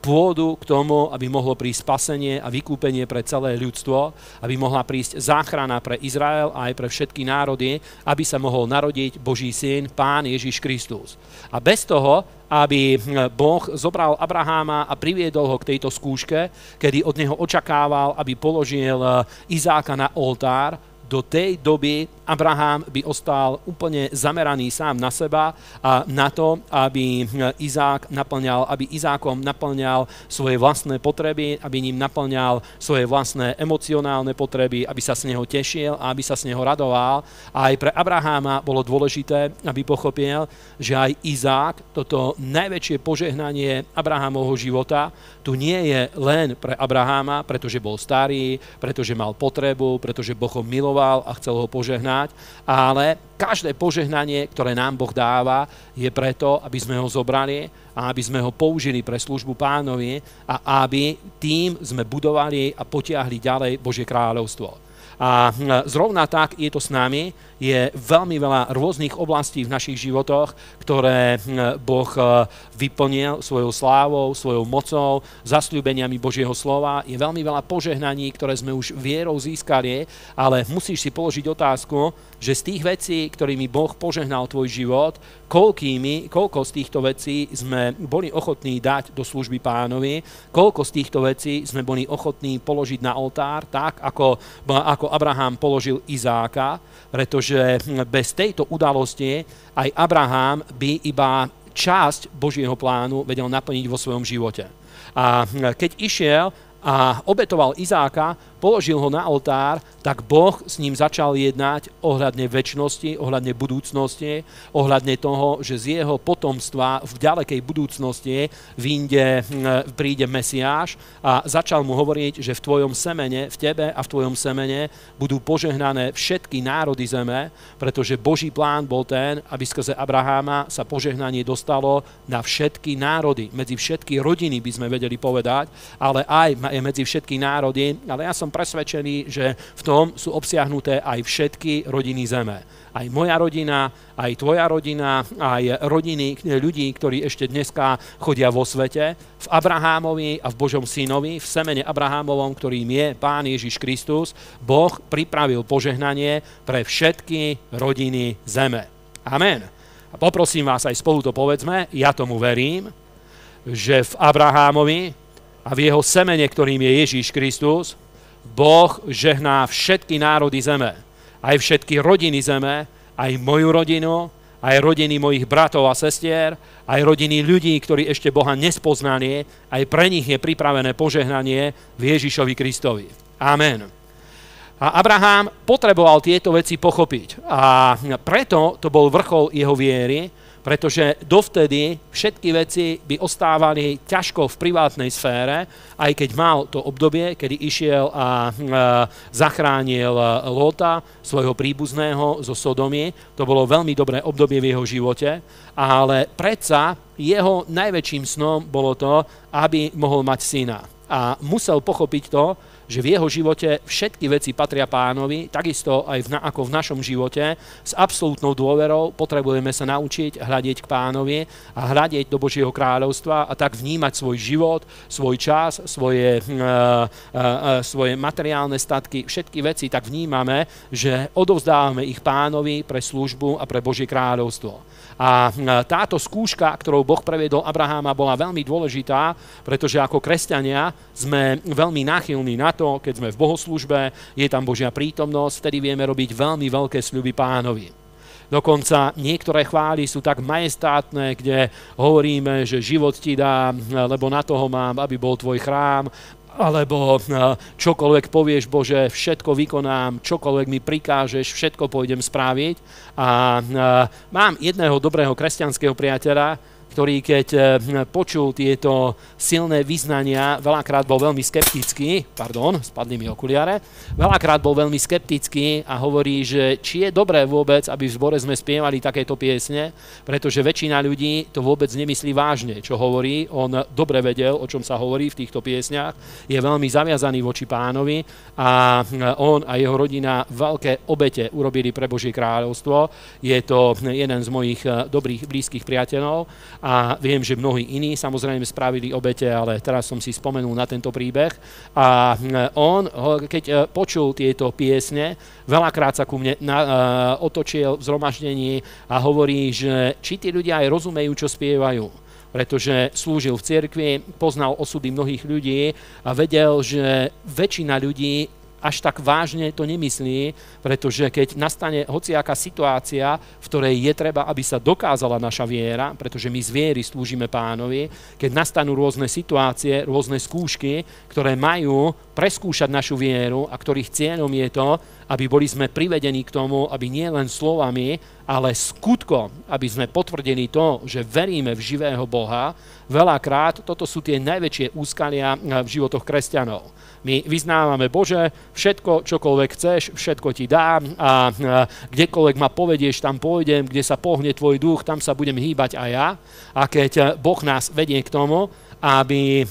Speaker 1: pôdu k tomu, aby mohlo prísť spasenie a vykúpenie pre celé ľudstvo, aby mohla prísť záchrana pre Izrael a aj pre všetky národy, aby sa mohol narodiť Boží syn, Pán Ježiš Kristus. A bez toho, aby eh, Boh zobral Abraháma a priviedol ho k tejto skúške, kedy od neho očakával, aby položil eh, Izáka na oltár, do tej doby Abraham by ostal úplne zameraný sám na seba a na to, aby hm, Izák naplňal, aby Izákom naplňal svoje vlastné potreby, aby ním naplňal svoje vlastné emocionálne potreby, aby sa s neho tešil a aby sa s neho radoval. A aj pre Abraháma bolo dôležité, aby pochopil, že aj Izák, toto najväčšie požehnanie Abrahámovho života, tu nie je len pre Abraháma, pretože bol starý, pretože mal potrebu, pretože Boh ho miloval, miloval a chcel ho požehnať, ale každé požehnanie, ktoré nám Boh dáva, je preto, aby sme ho zobrali a aby sme ho použili pre službu pánovi a aby tým sme budovali a potiahli ďalej Božie kráľovstvo. A hm, zrovna tak je to s nami je veľmi veľa rôznych oblastí v našich životoch, ktoré hm, Boh eh, vyplnil svojou slávou, svojou mocou, zasľúbeniami Božieho slova. Je veľmi veľa požehnaní, ktoré sme už vierou získali, ale musíš si položiť otázku, že z tých vecí, ktorými Boh požehnal tvoj život, koľkými, koľko z týchto vecí sme boli ochotní dať do služby pánovi, koľko z týchto vecí sme boli ochotní položiť na oltár, tak ako, ako Abraham položil Izáka, pretože pretože bez tejto udalosti aj Abraham by iba časť Božieho plánu vedel naplniť vo svojom živote. A keď išiel a obetoval Izáka, položil ho na oltár, tak Boh s ním začal jednať ohľadne väčšnosti, ohľadne budúcnosti, ohľadne toho, že z jeho potomstva v ďalekej budúcnosti vinde mm, príde Mesiáš a začal mu hovoriť, že v tvojom semene, v tebe a v tvojom semene budú požehnané všetky národy zeme, pretože Boží plán bol ten, aby skrze Abraháma sa požehnanie dostalo na všetky národy. Medzi všetky rodiny by sme vedeli povedať, ale aj medzi všetky národy. Ale ja som presvedčený, že v tom sú obsiahnuté aj všetky rodiny zeme. Aj moja rodina, aj tvoja rodina, aj rodiny ľudí, ktorí ešte dneska chodia vo svete, v Abrahámovi a v Božom synovi, v semene Abrahámovom, ktorým je Pán Ježiš Kristus, Boh pripravil požehnanie pre všetky rodiny zeme. Amen. A poprosím vás aj spolu to povedzme, ja tomu verím, že v Abrahámovi a v jeho semene, ktorým je Ježíš Kristus, Boh žehná všetky národy zeme, aj všetky rodiny zeme, aj moju rodinu, aj rodiny mojich bratov a sestier, aj rodiny ľudí, ktorí ešte Boha nespoznanie, aj pre nich je pripravené požehnanie v Ježišovi Kristovi. Amen. A Abraham potreboval tieto veci pochopiť a preto to bol vrchol jeho viery, pretože dovtedy všetky veci by ostávali ťažko v privátnej sfére, aj keď mal to obdobie, kedy išiel a e, zachránil e, lota svojho príbuzného zo Sodomy. To bolo veľmi dobré obdobie v jeho živote, ale predsa jeho najväčším snom bolo to, aby mohol mať syna. A musel pochopiť to, že v jeho živote všetky veci patria pánovi, takisto aj v, ako v našom živote, s absolútnou dôverou potrebujeme sa naučiť hľadiť k pánovi a hľadiť do Božieho kráľovstva a tak vnímať svoj život, svoj čas, svoje, e, e, e, svoje materiálne statky, všetky veci tak vnímame, že odovzdávame ich pánovi pre službu a pre Božie kráľovstvo. A e, táto skúška, ktorou Boh prevedol Abraháma, bola veľmi dôležitá, pretože ako kresťania sme veľmi náchylní na to, keď sme v bohoslužbe, je tam Božia prítomnosť, vtedy vieme robiť veľmi veľké sľuby pánovi. Dokonca niektoré chvály sú tak majestátne, kde hovoríme, že život ti dá, e, lebo na toho mám, aby bol tvoj chrám, alebo eh, čokoľvek povieš, Bože, všetko vykonám, čokoľvek mi prikážeš, všetko pôjdem správiť. A eh, mám jedného dobrého kresťanského priateľa, ktorý keď eh, hm, počul tieto silné vyznania, veľakrát bol veľmi skeptický, pardon, spadli mi okuliare, veľakrát bol veľmi skeptický a hovorí, že či je dobré vôbec, aby v zbore sme spievali takéto piesne, pretože väčšina ľudí to vôbec nemyslí vážne, čo hovorí. On dobre vedel, o čom sa hovorí v týchto piesniach, je veľmi zaviazaný voči pánovi a hm, on a jeho rodina veľké obete urobili pre Božie kráľovstvo. Je to hm, jeden z mojich eh, dobrých blízkych priateľov a viem, že mnohí iní samozrejme spravili obete, ale teraz som si spomenul na tento príbeh. A e, on, keď e, počul tieto piesne, veľakrát sa ku mne na, uh, otočil v zhromaždení a hovorí, že či tí ľudia aj rozumejú, čo spievajú pretože slúžil v cirkvi, poznal osudy mnohých ľudí a vedel, že väčšina ľudí až tak vážne to nemyslí, pretože keď nastane hociaká situácia, v ktorej je treba, aby sa dokázala naša viera, pretože my z viery slúžime pánovi, keď nastanú rôzne situácie, rôzne skúšky, ktoré majú preskúšať našu vieru a ktorých cieľom je to, aby boli sme privedení k tomu, aby nie len slovami, ale skutkom, aby sme potvrdili to, že veríme v živého Boha. Veľakrát toto sú tie najväčšie úskalia eh, v životoch kresťanov. My vyznávame Bože, všetko, čokoľvek chceš, všetko ti dám a eh, kdekoľvek ma povedieš, tam pôjdem, kde sa pohne tvoj duch, tam sa budem hýbať aj ja. A keď eh, Boh nás vedie k tomu, aby e,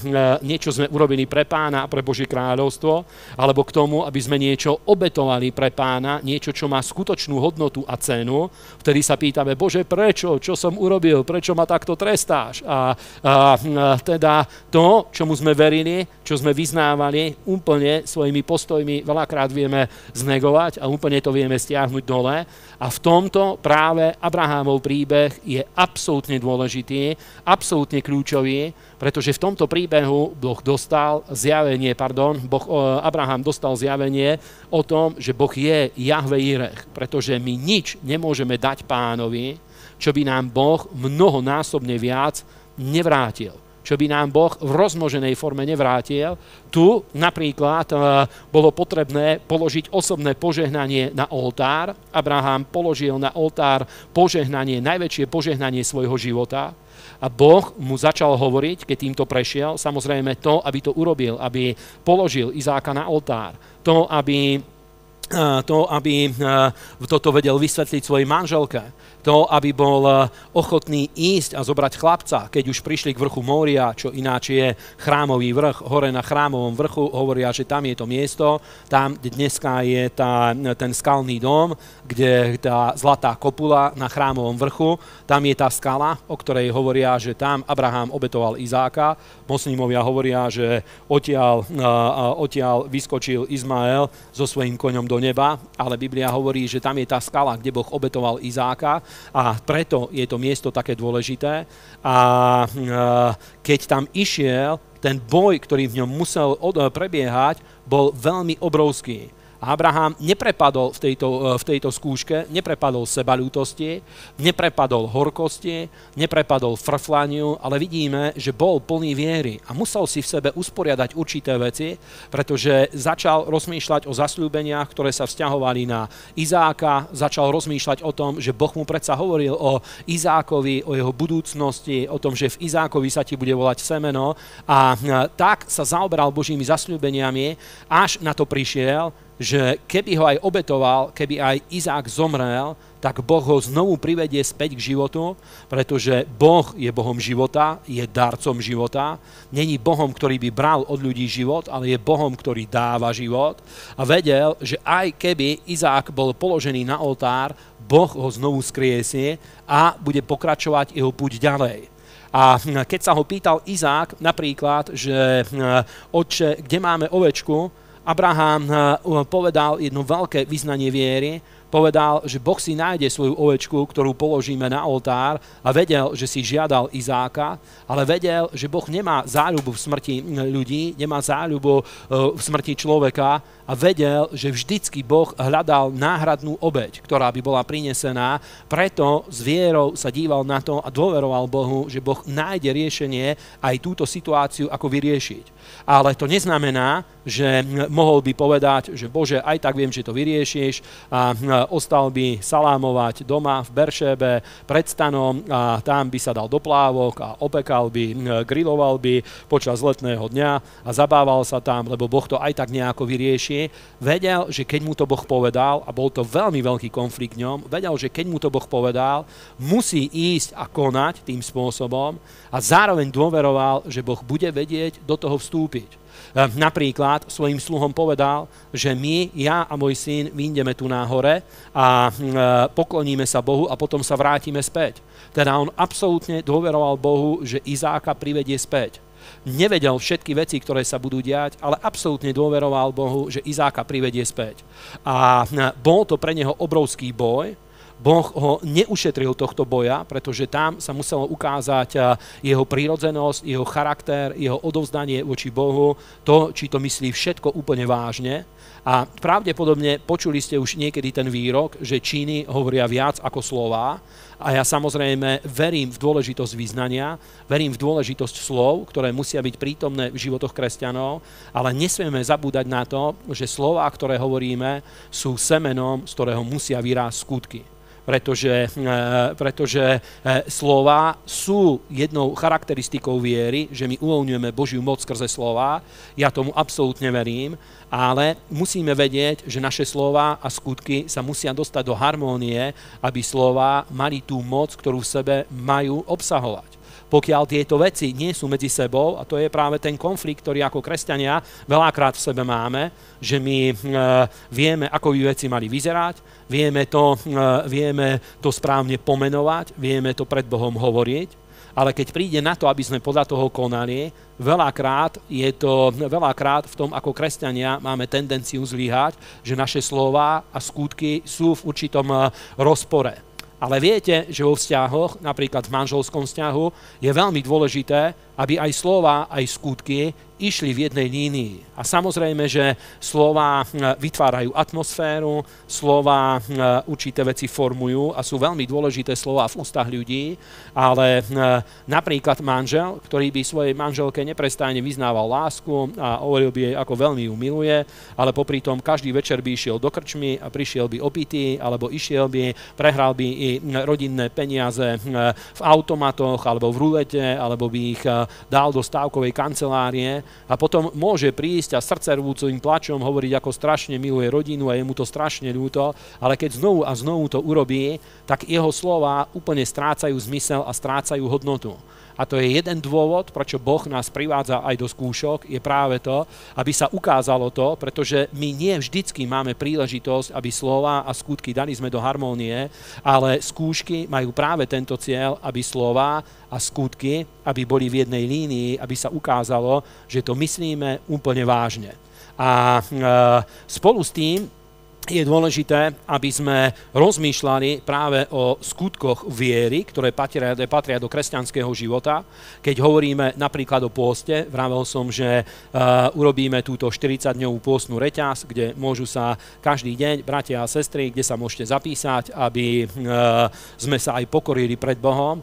Speaker 1: niečo sme urobili pre pána a pre Božie kráľovstvo, alebo k tomu, aby sme niečo obetovali pre pána, niečo, čo má skutočnú hodnotu a cenu. Vtedy sa pýtame, Bože, prečo? Čo som urobil? Prečo ma takto trestáš? A, a e, teda to, čomu sme verili, čo sme vyznávali, úplne svojimi postojmi veľakrát vieme znegovať a úplne to vieme stiahnuť dole a v tomto práve Abrahámov príbeh je absolútne dôležitý, absolútne kľúčový, pretože v tomto príbehu Boh dostal zjavenie, pardon, boh, eh, Abraham dostal zjavenie o tom, že Boh je Jahve Jirech, pretože my nič nemôžeme dať pánovi, čo by nám Boh mnohonásobne viac nevrátil čo by nám Boh v rozmoženej forme nevrátil. Tu napríklad e, bolo potrebné položiť osobné požehnanie na oltár. Abraham položil na oltár požehnanie, najväčšie požehnanie svojho života. A Boh mu začal hovoriť, keď týmto prešiel, samozrejme to, aby to urobil, aby položil Izáka na oltár. To, aby e, to, aby e, toto vedel vysvetliť svojej manželke to, aby bol eh, ochotný ísť a zobrať chlapca, keď už prišli k vrchu Mória, čo ináč je chrámový vrch, hore na chrámovom vrchu, hovoria, že tam je to miesto, tam dneska je tá, ten skalný dom, kde tá zlatá kopula na chrámovom vrchu, tam je tá skala, o ktorej hovoria, že tam Abraham obetoval Izáka, moslimovia hovoria, že odtiaľ, eh, eh, odtiaľ vyskočil Izmael so svojím koňom do neba, ale Biblia hovorí, že tam je tá skala, kde Boh obetoval Izáka, a preto je to miesto také dôležité. A eh, keď tam išiel, ten boj, ktorý v ňom musel eh, prebiehať, bol veľmi obrovský. Abraham neprepadol v tejto, eh, v tejto skúške, neprepadol sebalútosti, neprepadol horkosti, neprepadol frflaniu, ale vidíme, že bol plný viery a musel si v sebe usporiadať určité veci, pretože začal rozmýšľať o zasľúbeniach, ktoré sa vzťahovali na Izáka, začal rozmýšľať o tom, že Boh mu predsa hovoril o Izákovi, o jeho budúcnosti, o tom, že v Izákovi sa ti bude volať semeno a eh, tak sa zaoberal Božími zasľúbeniami, až na to prišiel, že keby ho aj obetoval, keby aj Izák zomrel, tak Boh ho znovu privedie späť k životu, pretože Boh je Bohom života, je darcom života. Není Bohom, ktorý by bral od ľudí život, ale je Bohom, ktorý dáva život. A vedel, že aj keby Izák bol položený na oltár, Boh ho znovu skriesie a bude pokračovať jeho púť ďalej. A keď sa ho pýtal Izák napríklad, že e, oče, kde máme ovečku, Abraham eh, povedal jedno veľké vyznanie viery, povedal, že Boh si nájde svoju ovečku, ktorú položíme na oltár a vedel, že si žiadal Izáka, ale vedel, že Boh nemá záľubu v smrti eh, ľudí, nemá záľubu eh, v smrti človeka, a vedel, že vždycky Boh hľadal náhradnú obeď, ktorá by bola prinesená. Preto s vierou sa díval na to a dôveroval Bohu, že Boh nájde riešenie aj túto situáciu, ako vyriešiť. Ale to neznamená, že mohol by povedať, že Bože, aj tak viem, že to vyriešiš a ostal by salámovať doma v Beršebe pred stanom a tam by sa dal do plávok a opekal by, griloval by počas letného dňa a zabával sa tam, lebo Boh to aj tak nejako vyrieši lepšie, vedel, že keď mu to Boh povedal, a bol to veľmi veľký konflikt ňom, vedel, že keď mu to Boh povedal, musí ísť a konať tým spôsobom a zároveň dôveroval, že Boh bude vedieť do toho vstúpiť. Ehm, napríklad svojim sluhom povedal, že my, ja a môj syn, vyjdeme tu náhore a hm, e, pokloníme sa Bohu a potom sa vrátime späť. Teda on absolútne dôveroval Bohu, že Izáka privedie späť nevedel všetky veci, ktoré sa budú diať, ale absolútne dôveroval Bohu, že Izáka privedie späť. A e, bol to pre neho obrovský boj, Boh ho neušetril tohto boja, pretože tam sa muselo ukázať e, jeho prírodzenosť, jeho charakter, jeho odovzdanie voči Bohu, to, či to myslí všetko úplne vážne. A pravdepodobne počuli ste už niekedy ten výrok, že činy hovoria viac ako slová. A ja samozrejme verím v dôležitosť význania, verím v dôležitosť slov, ktoré musia byť prítomné v životoch kresťanov, ale nesmieme zabúdať na to, že slová, ktoré hovoríme, sú semenom, z ktorého musia vyrásť skutky pretože, e, pretože e, slova sú jednou charakteristikou viery, že my uvoľňujeme Božiu moc skrze slova. Ja tomu absolútne verím ale musíme vedieť, že naše slova a skutky sa musia dostať do harmónie, aby slova mali tú moc, ktorú v sebe majú obsahovať. Pokiaľ tieto veci nie sú medzi sebou, a to je práve ten konflikt, ktorý ako kresťania veľakrát v sebe máme, že my e, vieme, ako by veci mali vyzerať, vieme to, e, vieme to správne pomenovať, vieme to pred Bohom hovoriť, ale keď príde na to, aby sme podľa toho konali, veľakrát je to, veľakrát v tom, ako kresťania máme tendenciu zlíhať, že naše slova a skutky sú v určitom eh, rozpore. Ale viete, že vo vzťahoch, napríklad v manželskom vzťahu, je veľmi dôležité, aby aj slova, aj skutky išli v jednej línii. A samozrejme, že slova hm, vytvárajú atmosféru, slova hm, určité veci formujú a sú veľmi dôležité slova v ústach ľudí, ale hm, napríklad manžel, ktorý by svojej manželke neprestajne vyznával lásku a hovoril by jej, ako veľmi ju miluje, ale popri tom každý večer by išiel do krčmy a prišiel by opitý, alebo išiel by, prehral by i rodinné peniaze v automatoch, alebo v rulete, alebo by ich dal do stávkovej kancelárie a potom môže prísť a srdce rúcovým plačom hovoriť, ako strašne miluje rodinu a je mu to strašne ľúto, ale keď znovu a znovu to urobí, tak jeho slova úplne strácajú zmysel a strácajú hodnotu. A to je jeden dôvod, prečo Boh nás privádza aj do skúšok, je práve to, aby sa ukázalo to, pretože my nie vždycky máme príležitosť, aby slova a skutky dali sme do harmónie, ale skúšky majú práve tento cieľ, aby slova a skutky, aby boli v jednej línii, aby sa ukázalo, že to myslíme úplne vážne. A e, spolu s tým je dôležité, aby sme rozmýšľali práve o skutkoch viery, ktoré patria, patria do kresťanského života. Keď hovoríme napríklad o pôste, vravel som, že uh, urobíme túto 40-dňovú pôstnu reťaz, kde môžu sa každý deň, bratia a sestry, kde sa môžete zapísať, aby uh, sme sa aj pokorili pred Bohom.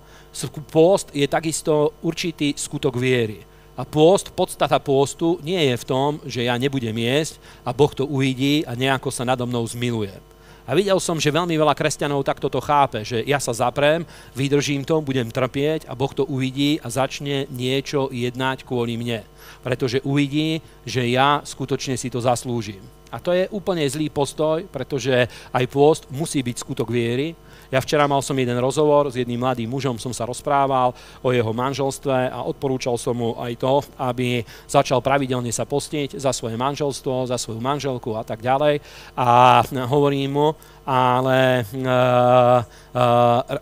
Speaker 1: Pôst je takisto určitý skutok viery a pôst, podstata pôstu nie je v tom, že ja nebudem jesť a Boh to uvidí a nejako sa nado mnou zmiluje. A videl som, že veľmi veľa kresťanov takto to chápe, že ja sa zaprem, vydržím to, budem trpieť a Boh to uvidí a začne niečo jednať kvôli mne. Pretože uvidí, že ja skutočne si to zaslúžim. A to je úplne zlý postoj, pretože aj pôst musí byť skutok viery, ja včera mal som jeden rozhovor s jedným mladým mužom, som sa rozprával o jeho manželstve a odporúčal som mu aj to, aby začal pravidelne sa postiť za svoje manželstvo, za svoju manželku a tak ďalej. A e, hovorím mu, ale uh, uh,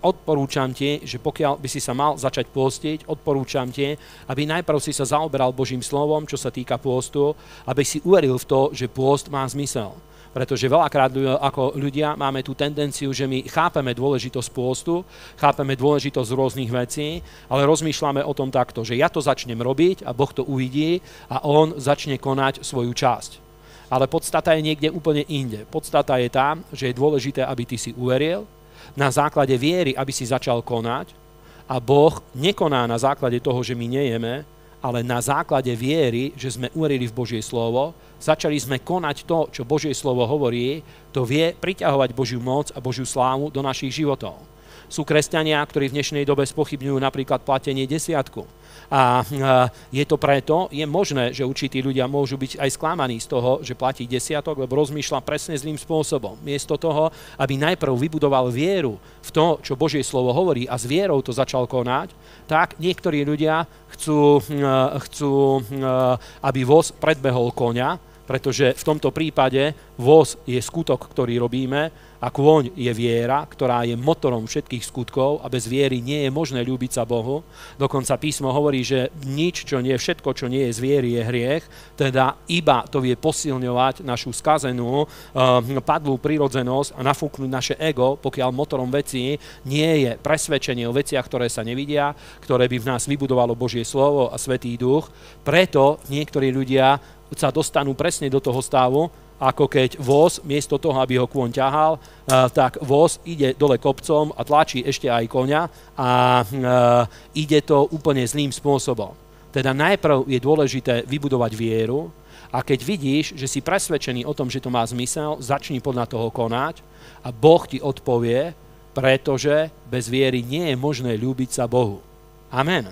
Speaker 1: odporúčam ti, že pokiaľ by si sa mal začať postiť, odporúčam ti, aby najprv si sa zaoberal Božím slovom, čo sa týka pôstu, aby si uveril v to, že pôst má zmysel pretože veľakrát ako ľudia máme tú tendenciu, že my chápeme dôležitosť pôstu, chápeme dôležitosť rôznych vecí, ale rozmýšľame o tom takto, že ja to začnem robiť a Boh to uvidí a On začne konať svoju časť ale podstata je niekde úplne inde. Podstata je tá, že je dôležité, aby ty si uveril, na základe viery, aby si začal konať a Boh nekoná na základe toho, že my nejeme, ale na základe viery, že sme uverili v Božie slovo, začali sme konať to, čo Božie slovo hovorí, to vie priťahovať Božiu moc a Božiu slávu do našich životov sú kresťania, ktorí v dnešnej dobe spochybňujú napríklad platenie desiatku. A je to preto, je možné, že určití ľudia môžu byť aj sklamaní z toho, že platí desiatok, lebo rozmýšľa presne zlým spôsobom. Miesto toho, aby najprv vybudoval vieru v to, čo Božie slovo hovorí a s vierou to začal konať, tak niektorí ľudia chcú, hm, chcú hm, aby voz predbehol konia, pretože v tomto prípade voz je skutok, ktorý robíme a kôň je viera, ktorá je motorom všetkých skutkov a bez viery nie je možné ľúbiť sa Bohu. Dokonca písmo hovorí, že nič, čo nie, všetko, čo nie je z viery, je hriech, teda iba to vie posilňovať našu skazenú, ehm, padlú prírodzenosť a nafúknuť naše ego, pokiaľ motorom veci nie je presvedčenie o veciach, ktoré sa nevidia, ktoré by v nás vybudovalo Božie slovo a Svetý duch. Preto niektorí ľudia sa dostanú presne do toho stavu, ako keď voz, miesto toho, aby ho kôň ťahal, eh, tak voz ide dole kopcom a tlačí ešte aj koňa a eh, ide to úplne zlým spôsobom. Teda najprv je dôležité vybudovať vieru a keď vidíš, že si presvedčený o tom, že to má zmysel, začni podľa toho konať a Boh ti odpovie, pretože bez viery nie je možné ľúbiť sa Bohu. Amen.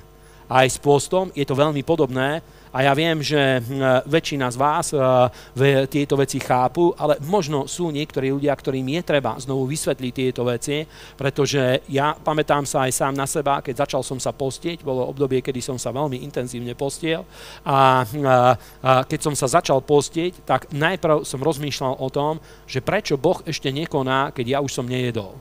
Speaker 1: Aj s postom je to veľmi podobné, a ja viem, že hm, väčšina z vás eh, tieto veci chápu, ale možno sú niektorí ľudia, ktorým je treba znovu vysvetliť tieto veci, pretože ja pamätám sa aj sám na seba, keď začal som sa postieť, bolo obdobie, kedy som sa veľmi intenzívne postiel a, eh, keď som sa začal postieť, tak najprv som rozmýšľal o tom, že prečo Boh ešte nekoná, keď ja už som nejedol.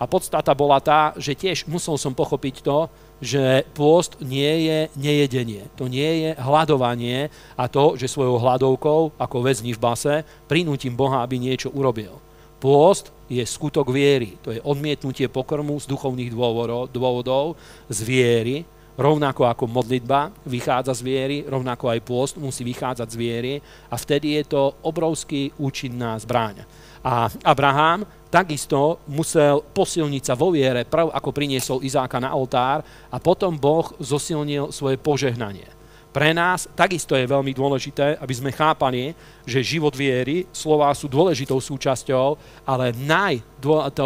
Speaker 1: A podstata bola tá, že tiež musel som pochopiť to, že pôst nie je nejedenie, to nie je hľadovanie a to, že svojou hľadovkou, ako väzni v base, prinútim Boha, aby niečo urobil. Pôst je skutok viery, to je odmietnutie pokrmu z duchovných dôvodov, dôvodov z viery, rovnako ako modlitba vychádza z viery, rovnako aj pôst musí vychádzať z viery a vtedy je to obrovský účinná zbraň. A Abraham takisto musel posilniť sa vo viere, prv ako priniesol Izáka na oltár a potom Boh zosilnil svoje požehnanie. Pre nás takisto je veľmi dôležité, aby sme chápali, že život viery, slová sú dôležitou súčasťou, ale naj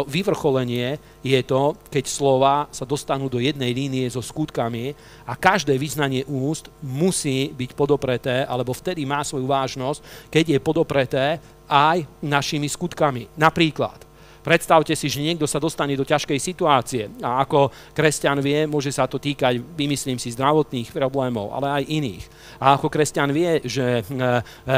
Speaker 1: vyvrcholenie je to, keď slova sa dostanú do jednej línie so skutkami a každé vyznanie úst musí byť podopreté, alebo vtedy má svoju vážnosť, keď je podopreté aj našimi skutkami. Napríklad, Predstavte si, že niekto sa dostane do ťažkej situácie a ako kresťan vie, môže sa to týkať, vymyslím si, zdravotných problémov, ale aj iných. A ako kresťan vie, že e, e,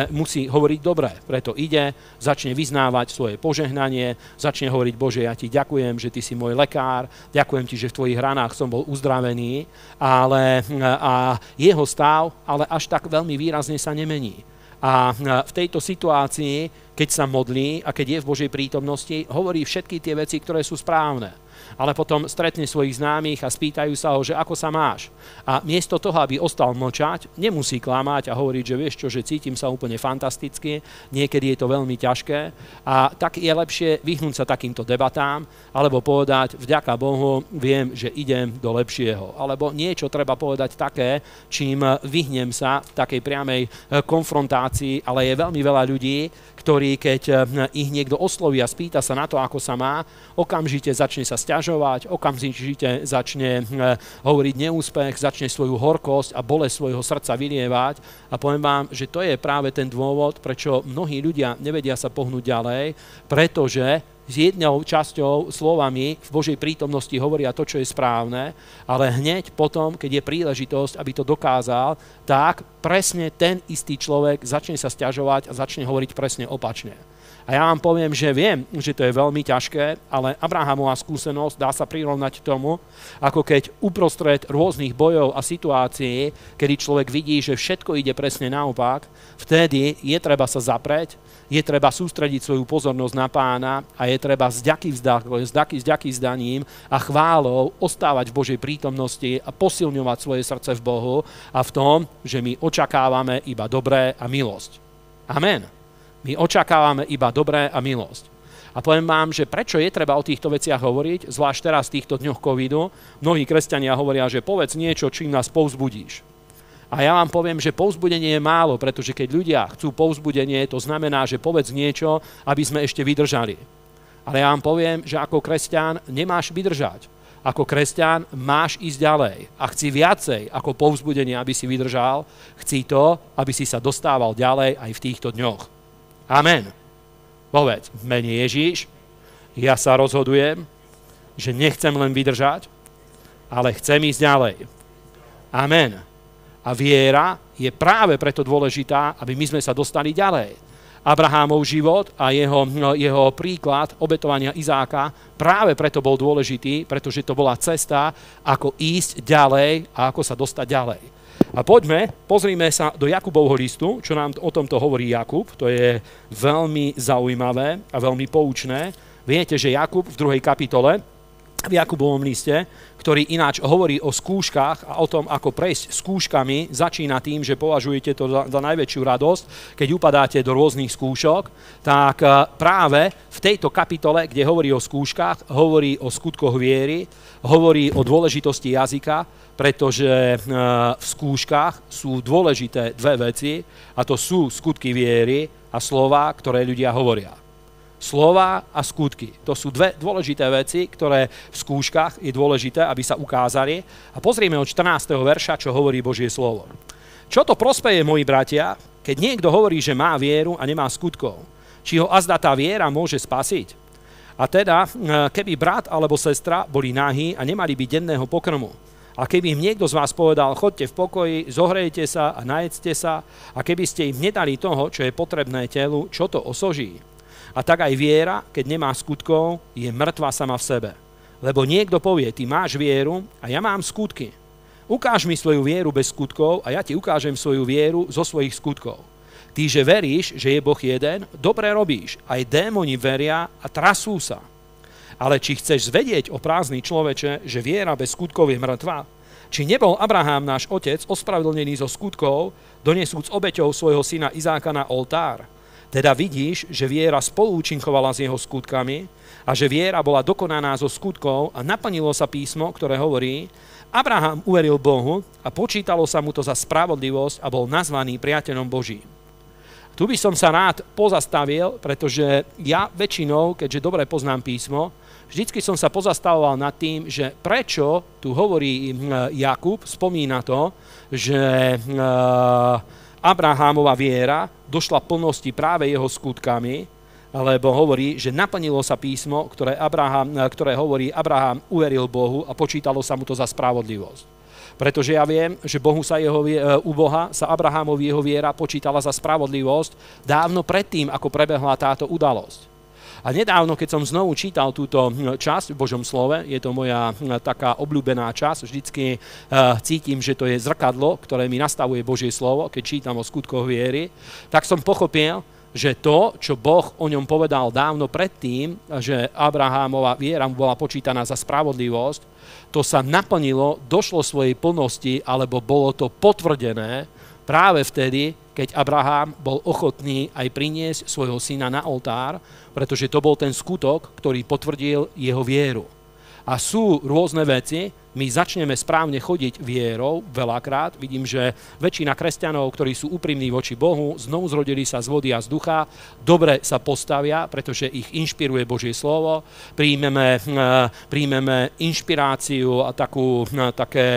Speaker 1: musí hovoriť dobre, preto ide, začne vyznávať svoje požehnanie, začne hovoriť, Bože, ja ti ďakujem, že ty si môj lekár, ďakujem ti, že v tvojich ranách som bol uzdravený, ale a jeho stav ale až tak veľmi výrazne sa nemení. A e, v tejto situácii, keď sa modlí a keď je v Božej prítomnosti, hovorí všetky tie veci, ktoré sú správne ale potom stretne svojich známych a spýtajú sa ho, že ako sa máš. A miesto toho, aby ostal mlčať, nemusí klamať a hovoriť, že vieš čo, že cítim sa úplne fantasticky, niekedy je to veľmi ťažké a tak je lepšie vyhnúť sa takýmto debatám alebo povedať, vďaka Bohu, viem, že idem do lepšieho. Alebo niečo treba povedať také, čím vyhnem sa v takej priamej eh, konfrontácii, ale je veľmi veľa ľudí, ktorý keď eh, ich niekto osloví a spýta sa na to, ako sa má, okamžite začne sa stiažovať, okamžite začne eh, hovoriť neúspech, začne svoju horkosť a bolesť svojho srdca vylievať. A poviem vám, že to je práve ten dôvod, prečo mnohí ľudia nevedia sa pohnúť ďalej, pretože s jednou časťou slovami v Božej prítomnosti hovoria to, čo je správne, ale hneď potom, keď je príležitosť, aby to dokázal, tak presne ten istý človek začne sa stiažovať a začne hovoriť presne opačne. A ja vám poviem, že viem, že to je veľmi ťažké, ale Abrahamová skúsenosť dá sa prirovnať tomu, ako keď uprostred rôznych bojov a situácií, kedy človek vidí, že všetko ide presne naopak, vtedy je treba sa zapreť je treba sústrediť svoju pozornosť na pána a je treba s zďaky, zdaním a chválou ostávať v Božej prítomnosti a posilňovať svoje srdce v Bohu a v tom, že my očakávame iba dobré a milosť. Amen. My očakávame iba dobré a milosť. A poviem vám, že prečo je treba o týchto veciach hovoriť, zvlášť teraz v týchto dňoch covidu. Mnohí kresťania hovoria, že povedz niečo, čím nás povzbudíš. A ja vám poviem, že povzbudenie je málo, pretože keď ľudia chcú povzbudenie, to znamená, že povedz niečo, aby sme ešte vydržali. Ale ja vám poviem, že ako kresťan nemáš vydržať. Ako kresťan máš ísť ďalej a chci viacej ako povzbudenie, aby si vydržal. Chci to, aby si sa dostával ďalej aj v týchto dňoch. Amen. Povedz, v mene Ježíš, ja sa rozhodujem, že nechcem len vydržať, ale chcem ísť ďalej. Amen. A viera je práve preto dôležitá, aby my sme sa dostali ďalej. Abrahámov život a jeho, no, jeho príklad obetovania Izáka práve preto bol dôležitý, pretože to bola cesta, ako ísť ďalej a ako sa dostať ďalej. A poďme, pozrime sa do Jakubovho listu, čo nám o tomto hovorí Jakub. To je veľmi zaujímavé a veľmi poučné. Viete, že Jakub v druhej kapitole, v Jakubovom liste, ktorý ináč hovorí o skúškach a o tom, ako prejsť skúškami, začína tým, že považujete to za, za najväčšiu radosť, keď upadáte do rôznych skúšok, tak eh, práve v tejto kapitole, kde hovorí o skúškach, hovorí o skutkoch viery, hovorí o dôležitosti jazyka, pretože eh, v skúškach sú dôležité dve veci, a to sú skutky viery a slova, ktoré ľudia hovoria. Slova a skutky. To sú dve dôležité veci, ktoré v skúškach je dôležité, aby sa ukázali. A pozrieme od 14. verša, čo hovorí Božie slovo. Čo to prospeje, moji bratia, keď niekto hovorí, že má vieru a nemá skutkov? Či ho azda tá viera môže spasiť? A teda, eh, keby brat alebo sestra boli nahí a nemali by denného pokrmu, a keby im niekto z vás povedal, chodte v pokoji, zohrejte sa a najedzte sa, a keby ste im nedali toho, čo je potrebné telu, čo to osoží? A tak aj viera, keď nemá skutkov, je mŕtva sama v sebe. Lebo niekto povie, ty máš vieru a ja mám skutky. Ukáž mi svoju vieru bez skutkov a ja ti ukážem svoju vieru zo svojich skutkov. Ty, že veríš, že je Boh jeden, dobre robíš. Aj démoni veria a trasú sa. Ale či chceš zvedieť o prázdny človeče, že viera bez skutkov je mŕtva? Či nebol Abraham náš otec ospravedlnený zo skutkov, donesúc obeťou svojho syna Izáka na oltár? Teda vidíš, že viera spolúčinkovala s jeho skutkami a že viera bola dokonaná zo skutkou a naplnilo sa písmo, ktoré hovorí, Abraham uveril Bohu a počítalo sa mu to za spravodlivosť a bol nazvaný priateľom Božím. Tu by som sa rád pozastavil, pretože ja väčšinou, keďže dobre poznám písmo, vždycky som sa pozastavoval nad tým, že prečo tu hovorí hm, Jakub, spomína to, že uh, Abrahámova viera došla plnosti práve jeho skutkami, lebo hovorí, že naplnilo sa písmo, ktoré, Abraham, eh, ktoré hovorí, Abraham uveril Bohu a počítalo sa mu to za spravodlivosť. Pretože ja viem, že Bohu sa jeho, eh, u Boha sa Abrahamovi jeho viera počítala za spravodlivosť dávno predtým, ako prebehla táto udalosť. A nedávno, keď som znovu čítal túto hm, časť v Božom slove, je to moja hm, taká obľúbená časť, vždycky eh, cítim, že to je zrkadlo, ktoré mi nastavuje Božie slovo, keď čítam o skutkoch viery, tak som pochopil, že to, čo Boh o ňom povedal dávno predtým, že Abrahámova viera mu bola počítaná za spravodlivosť, to sa naplnilo, došlo svojej plnosti, alebo bolo to potvrdené práve vtedy, keď Abraham bol ochotný aj priniesť svojho syna na oltár, pretože to bol ten skutok, ktorý potvrdil jeho vieru. A sú rôzne veci, my začneme správne chodiť vierou veľakrát. Vidím, že väčšina kresťanov, ktorí sú úprimní voči Bohu, znovu zrodili sa z vody a z ducha, dobre sa postavia, pretože ich inšpiruje Božie slovo, príjmeme, eh, príjmeme inšpiráciu a takú, eh, také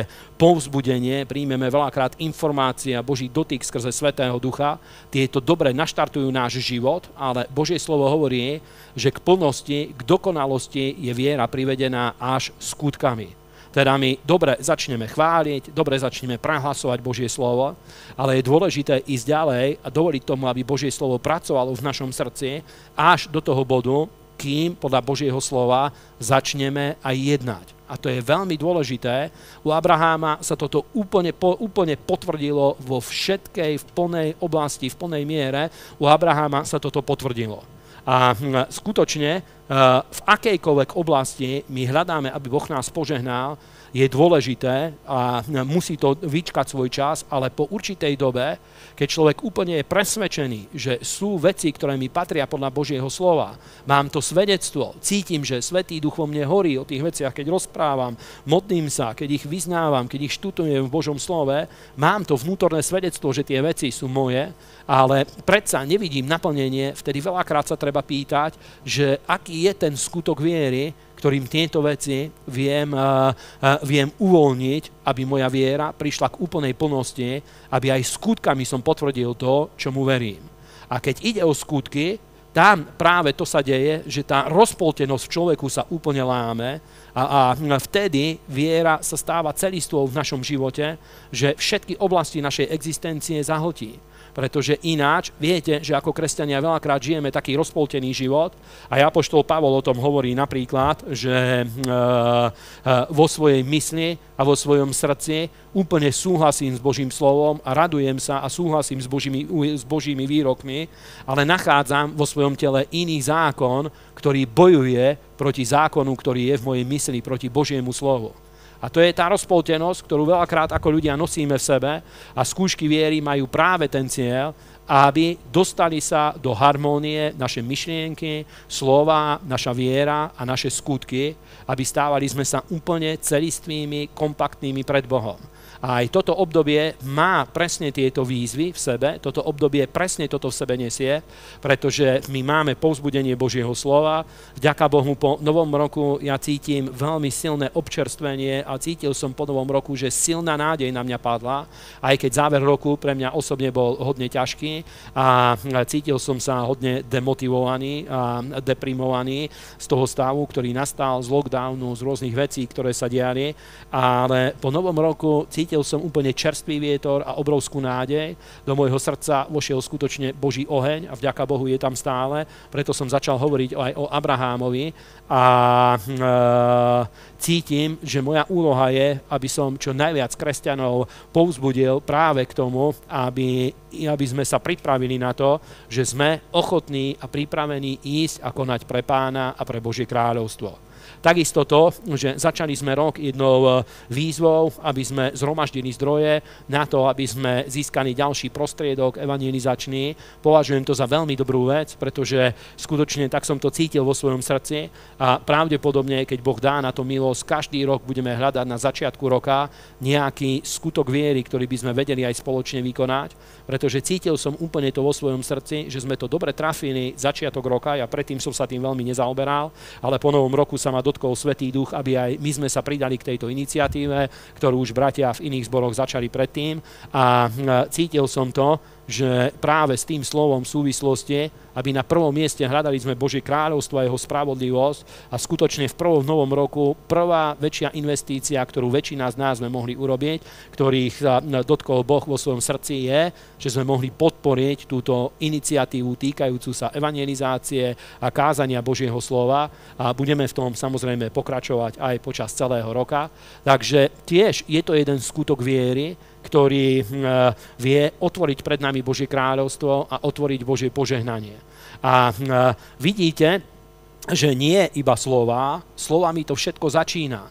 Speaker 1: povzbudenie, príjmeme veľakrát informácie a Boží dotyk skrze Svetého Ducha. Tieto dobre naštartujú náš život, ale Božie slovo hovorí, že k plnosti, k dokonalosti je viera privedená až skutkami. Teda my dobre začneme chváliť, dobre začneme prehlasovať Božie slovo, ale je dôležité ísť ďalej a dovoliť tomu, aby Božie slovo pracovalo v našom srdci až do toho bodu, kým podľa Božieho slova začneme aj jednať. A to je veľmi dôležité. U Abraháma sa toto úplne, po, úplne potvrdilo vo všetkej, v plnej oblasti, v plnej miere. U Abraháma sa toto potvrdilo. A hm, skutočne Eh, v akejkoľvek oblasti my hľadáme, aby Boh nás požehnal, je dôležité a musí to vyčkať svoj čas, ale po určitej dobe, keď človek úplne je presvedčený, že sú veci, ktoré mi patria podľa Božieho slova, mám to svedectvo, cítim, že Svetý Duch vo mne horí o tých veciach, keď rozprávam, modlím sa, keď ich vyznávam, keď ich študujem v Božom slove, mám to vnútorné svedectvo, že tie veci sú moje, ale predsa nevidím naplnenie, vtedy veľakrát sa treba pýtať, že aký je ten skutok viery, ktorým tieto veci viem, eh, eh, viem uvoľniť, aby moja viera prišla k úplnej plnosti, aby aj skutkami som potvrdil to, čomu verím. A keď ide o skutky, tam práve to sa deje, že tá rozpoltenosť v človeku sa úplne láme a, a vtedy viera sa stáva celistvou v našom živote, že všetky oblasti našej existencie zahltí pretože ináč, viete, že ako kresťania veľakrát žijeme taký rozpoltený život a Apoštol Pavol o tom hovorí napríklad, že e, e, vo svojej mysli a vo svojom srdci úplne súhlasím s Božím slovom a radujem sa a súhlasím s Božími, s Božími výrokmi, ale nachádzam vo svojom tele iný zákon, ktorý bojuje proti zákonu, ktorý je v mojej mysli, proti Božiemu slovu. A to je tá rozpoltenosť, ktorú veľakrát ako ľudia nosíme v sebe a skúšky viery majú práve ten cieľ, aby dostali sa do harmónie naše myšlienky, slova, naša viera a naše skutky, aby stávali sme sa úplne celistvými, kompaktnými pred Bohom. A aj toto obdobie má presne tieto výzvy v sebe, toto obdobie presne toto v sebe nesie, pretože my máme povzbudenie Božieho slova. Vďaka Bohu po novom roku ja cítim veľmi silné občerstvenie a cítil som po novom roku, že silná nádej na mňa padla, aj keď záver roku pre mňa osobne bol hodne ťažký a cítil som sa hodne demotivovaný a deprimovaný z toho stavu, ktorý nastal z lockdownu, z rôznych vecí, ktoré sa diali, ale po novom roku cítil Cítil som úplne čerstvý vietor a obrovskú nádej. Do môjho srdca vošiel skutočne Boží oheň a vďaka Bohu je tam stále. Preto som začal hovoriť aj o Abrahámovi a e, cítim, že moja úloha je, aby som čo najviac kresťanov povzbudil práve k tomu, aby, aby sme sa pripravili na to, že sme ochotní a pripravení ísť a konať pre pána a pre Božie kráľovstvo. Takisto to, že začali sme rok jednou e, výzvou, aby sme zhromaždili zdroje na to, aby sme získali ďalší prostriedok evangelizačný. Považujem to za veľmi dobrú vec, pretože skutočne tak som to cítil vo svojom srdci a pravdepodobne, keď Boh dá na to milosť, každý rok budeme hľadať na začiatku roka nejaký skutok viery, ktorý by sme vedeli aj spoločne vykonať, pretože cítil som úplne to vo svojom srdci, že sme to dobre trafili začiatok roka, ja predtým som sa tým veľmi nezaoberal, ale po novom roku sa ma dotkol Svetý duch, aby aj my sme sa pridali k tejto iniciatíve, ktorú už bratia v iných zboroch začali predtým a e, cítil som to, že práve s tým slovom súvislosti, aby na prvom mieste hľadali sme Božie kráľovstvo a jeho spravodlivosť a skutočne v prvom novom roku prvá väčšia investícia, ktorú väčšina z nás sme mohli urobiť, ktorých eh, dotkol Boh vo svojom srdci je, že sme mohli podporiť túto iniciatívu týkajúcu sa evangelizácie a kázania Božieho slova a budeme v tom samozrejme pokračovať aj počas celého roka. Takže tiež je to jeden skutok viery, ktorý hm, eh, vie otvoriť pred nami Božie kráľovstvo a otvoriť Božie požehnanie. A hm, eh, vidíte, že nie iba slova, slovami to všetko začína.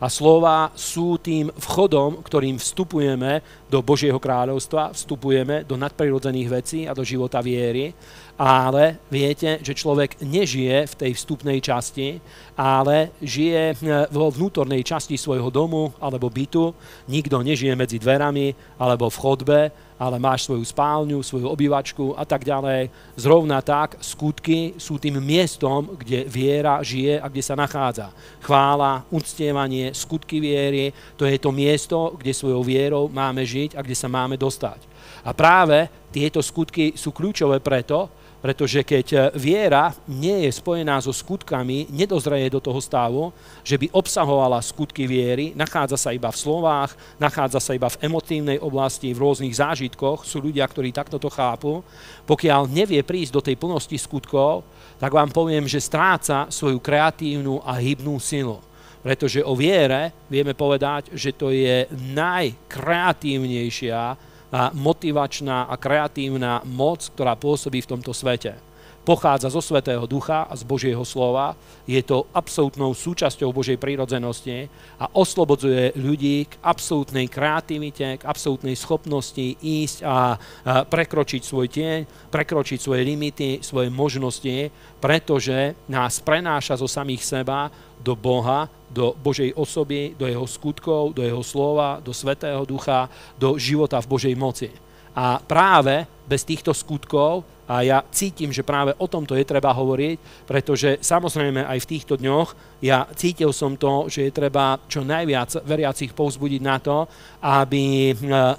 Speaker 1: A slova sú tým vchodom, ktorým vstupujeme do Božieho kráľovstva, vstupujeme do nadprirodzených vecí a do života viery ale viete, že človek nežije v tej vstupnej časti, ale žije hm, vo vnútornej časti svojho domu alebo bytu. Nikto nežije medzi dverami alebo v chodbe, ale máš svoju spálňu, svoju obývačku a tak ďalej. Zrovna tak skutky sú tým miestom, kde viera žije a kde sa nachádza. Chvála, uctievanie, skutky viery, to je to miesto, kde svojou vierou máme žiť a kde sa máme dostať. A práve tieto skutky sú kľúčové preto, pretože keď e, viera nie je spojená so skutkami, nedozreje do toho stavu, že by obsahovala skutky viery, nachádza sa iba v slovách, nachádza sa iba v emotívnej oblasti, v rôznych zážitkoch. Sú ľudia, ktorí takto to chápu. Pokiaľ nevie prísť do tej plnosti skutkov, tak vám poviem, že stráca svoju kreatívnu a hybnú silu. Pretože o viere vieme povedať, že to je najkreatívnejšia motivačná a kreatívna moc, ktorá pôsobí v tomto svete. Pochádza zo Svetého Ducha a z Božieho slova, je to absolútnou súčasťou Božej prírodzenosti a oslobodzuje ľudí k absolútnej kreativite, k absolútnej schopnosti ísť a prekročiť svoj tieň, prekročiť svoje limity, svoje možnosti, pretože nás prenáša zo samých seba do Boha do Božej osoby, do jeho skutkov, do jeho slova, do Svetého Ducha, do života v Božej moci. A práve bez týchto skutkov, a ja cítim, že práve o tomto je treba hovoriť, pretože samozrejme aj v týchto dňoch ja cítil som to, že je treba čo najviac veriacich povzbudiť na to, aby e,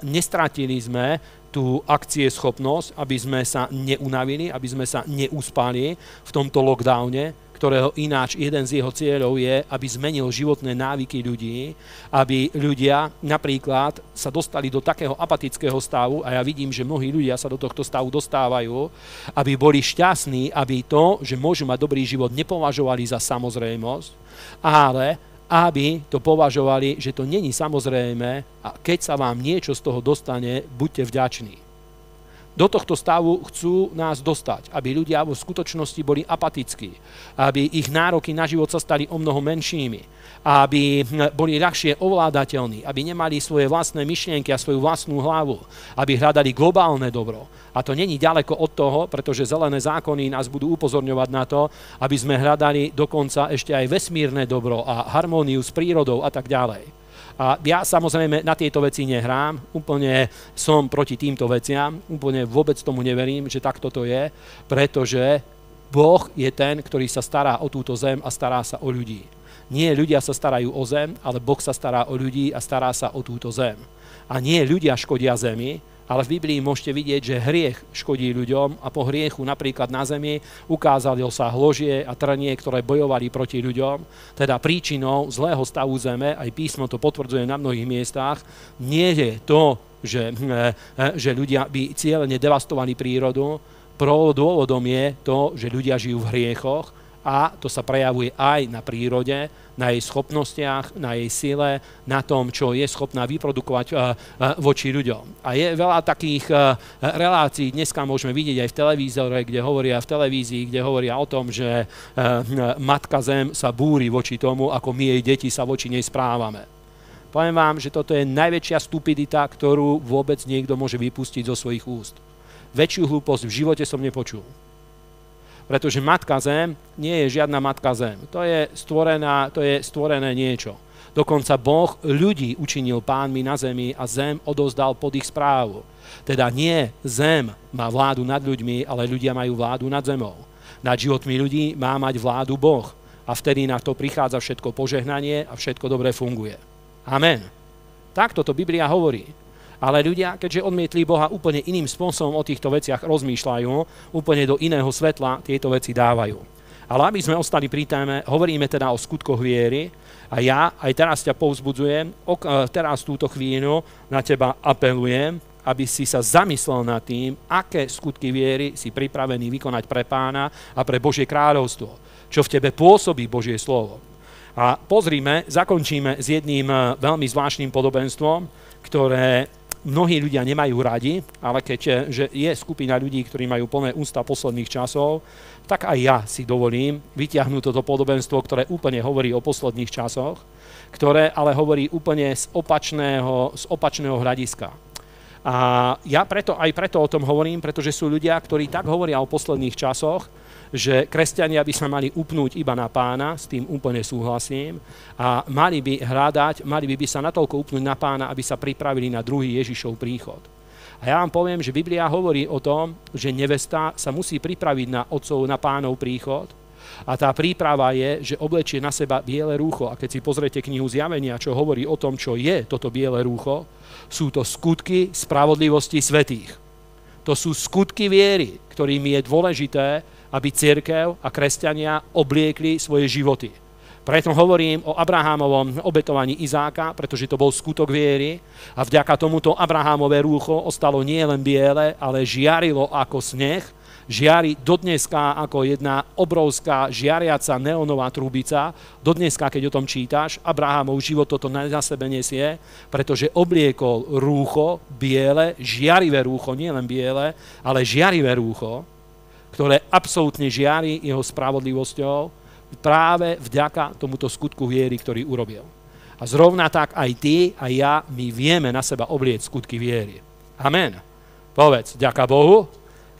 Speaker 1: nestratili sme tú schopnosť, aby sme sa neunavili, aby sme sa neuspali v tomto lockdowne, ktorého ináč jeden z jeho cieľov je, aby zmenil životné návyky ľudí, aby ľudia napríklad sa dostali do takého apatického stavu, a ja vidím, že mnohí ľudia sa do tohto stavu dostávajú, aby boli šťastní, aby to, že môžu mať dobrý život, nepovažovali za samozrejmosť, ale aby to považovali, že to není samozrejme a keď sa vám niečo z toho dostane, buďte vďační. Do tohto stavu chcú nás dostať, aby ľudia vo skutočnosti boli apatickí, aby ich nároky na život sa stali o mnoho menšími, aby hm, boli ľahšie ovládateľní, aby nemali svoje vlastné myšlienky a svoju vlastnú hlavu, aby hľadali globálne dobro. A to není ďaleko od toho, pretože zelené zákony nás budú upozorňovať na to, aby sme hľadali dokonca ešte aj vesmírne dobro a harmóniu s prírodou a tak ďalej. A ja samozrejme na tieto veci nehrám, úplne som proti týmto veciam, úplne vôbec tomu neverím, že takto to je, pretože Boh je ten, ktorý sa stará o túto zem a stará sa o ľudí. Nie ľudia sa starajú o zem, ale Boh sa stará o ľudí a stará sa o túto zem. A nie ľudia škodia zemi, ale v Biblii môžete vidieť, že hriech škodí ľuďom a po hriechu napríklad na zemi ukázali sa hložie a trnie, ktoré bojovali proti ľuďom. Teda príčinou zlého stavu zeme, aj písmo to potvrdzuje na mnohých miestach, nie je to, že, eh, eh, že ľudia by cieľene devastovali prírodu, dôvodom je to, že ľudia žijú v hriechoch, a to sa prejavuje aj na prírode, na jej schopnostiach, na jej sile, na tom, čo je schopná vyprodukovať eh, eh, voči ľuďom. A je veľa takých eh, relácií, dneska môžeme vidieť aj v televízore, kde hovoria v televízii, kde hovoria o tom, že matka zem sa búri voči tomu, ako my jej deti sa voči nej správame. Poviem vám, že toto je najväčšia stupidita, ktorú vôbec niekto môže vypustiť zo svojich úst. Väčšiu hlúposť v živote som nepočul pretože matka zem nie je žiadna matka zem. To je, stvorená, to je stvorené niečo. Dokonca Boh ľudí učinil pánmi na zemi a zem odozdal pod ich správu. Teda nie zem má vládu nad ľuďmi, ale ľudia majú vládu nad zemou. Nad životmi ľudí má mať vládu Boh. A vtedy na to prichádza všetko požehnanie a všetko dobre funguje. Amen. Takto to Biblia hovorí. Ale ľudia, keďže odmietli Boha, úplne iným spôsobom o týchto veciach rozmýšľajú, úplne do iného svetla tieto veci dávajú. Ale aby sme ostali pri téme, hovoríme teda o skutkoch viery a ja aj teraz ťa povzbudzujem, ok, eh, teraz túto chvíľu na teba apelujem, aby si sa zamyslel nad tým, aké skutky viery si pripravený vykonať pre pána a pre Božie kráľovstvo, čo v tebe pôsobí Božie slovo. A pozrime, zakončíme s jedným eh, veľmi zvláštnym podobenstvom, ktoré mnohí ľudia nemajú radi, ale keď je, eh, že je skupina ľudí, ktorí majú plné ústa posledných časov, tak aj ja si dovolím vyťahnuť toto podobenstvo, ktoré úplne hovorí o posledných časoch, ktoré ale hovorí úplne z opačného, z opačného hľadiska. A ja preto, aj preto o tom hovorím, pretože sú ľudia, ktorí tak hovoria o posledných časoch, že kresťania by sa mali upnúť iba na pána, s tým úplne súhlasím, a mali by hľadať, mali by, by sa natoľko upnúť na pána, aby sa pripravili na druhý Ježišov príchod. A ja vám poviem, že Biblia hovorí o tom, že nevesta sa musí pripraviť na otcov, na pánov príchod, a tá príprava je, že oblečie na seba biele rúcho. A keď si pozriete knihu Zjavenia, čo hovorí o tom, čo je toto biele rúcho, sú to skutky spravodlivosti svetých. To sú skutky viery, ktorým je dôležité, aby církev a kresťania obliekli svoje životy. Preto hovorím o Abrahámovom obetovaní Izáka, pretože to bol skutok viery a vďaka tomuto Abrahámové rúcho ostalo nie len biele, ale žiarilo ako sneh, žiari dodneska ako jedna obrovská žiariaca neonová trubica. Dodneska, keď o tom čítaš, Abrahamov život toto na sebe nesie, pretože obliekol rúcho, biele, žiarivé rúcho, nie len biele, ale žiarivé rúcho, ktoré absolútne žiari jeho spravodlivosťou práve vďaka tomuto skutku viery, ktorý urobil. A zrovna tak aj ty a ja, my vieme na seba oblieť skutky viery. Amen. Povedz, ďaká Bohu,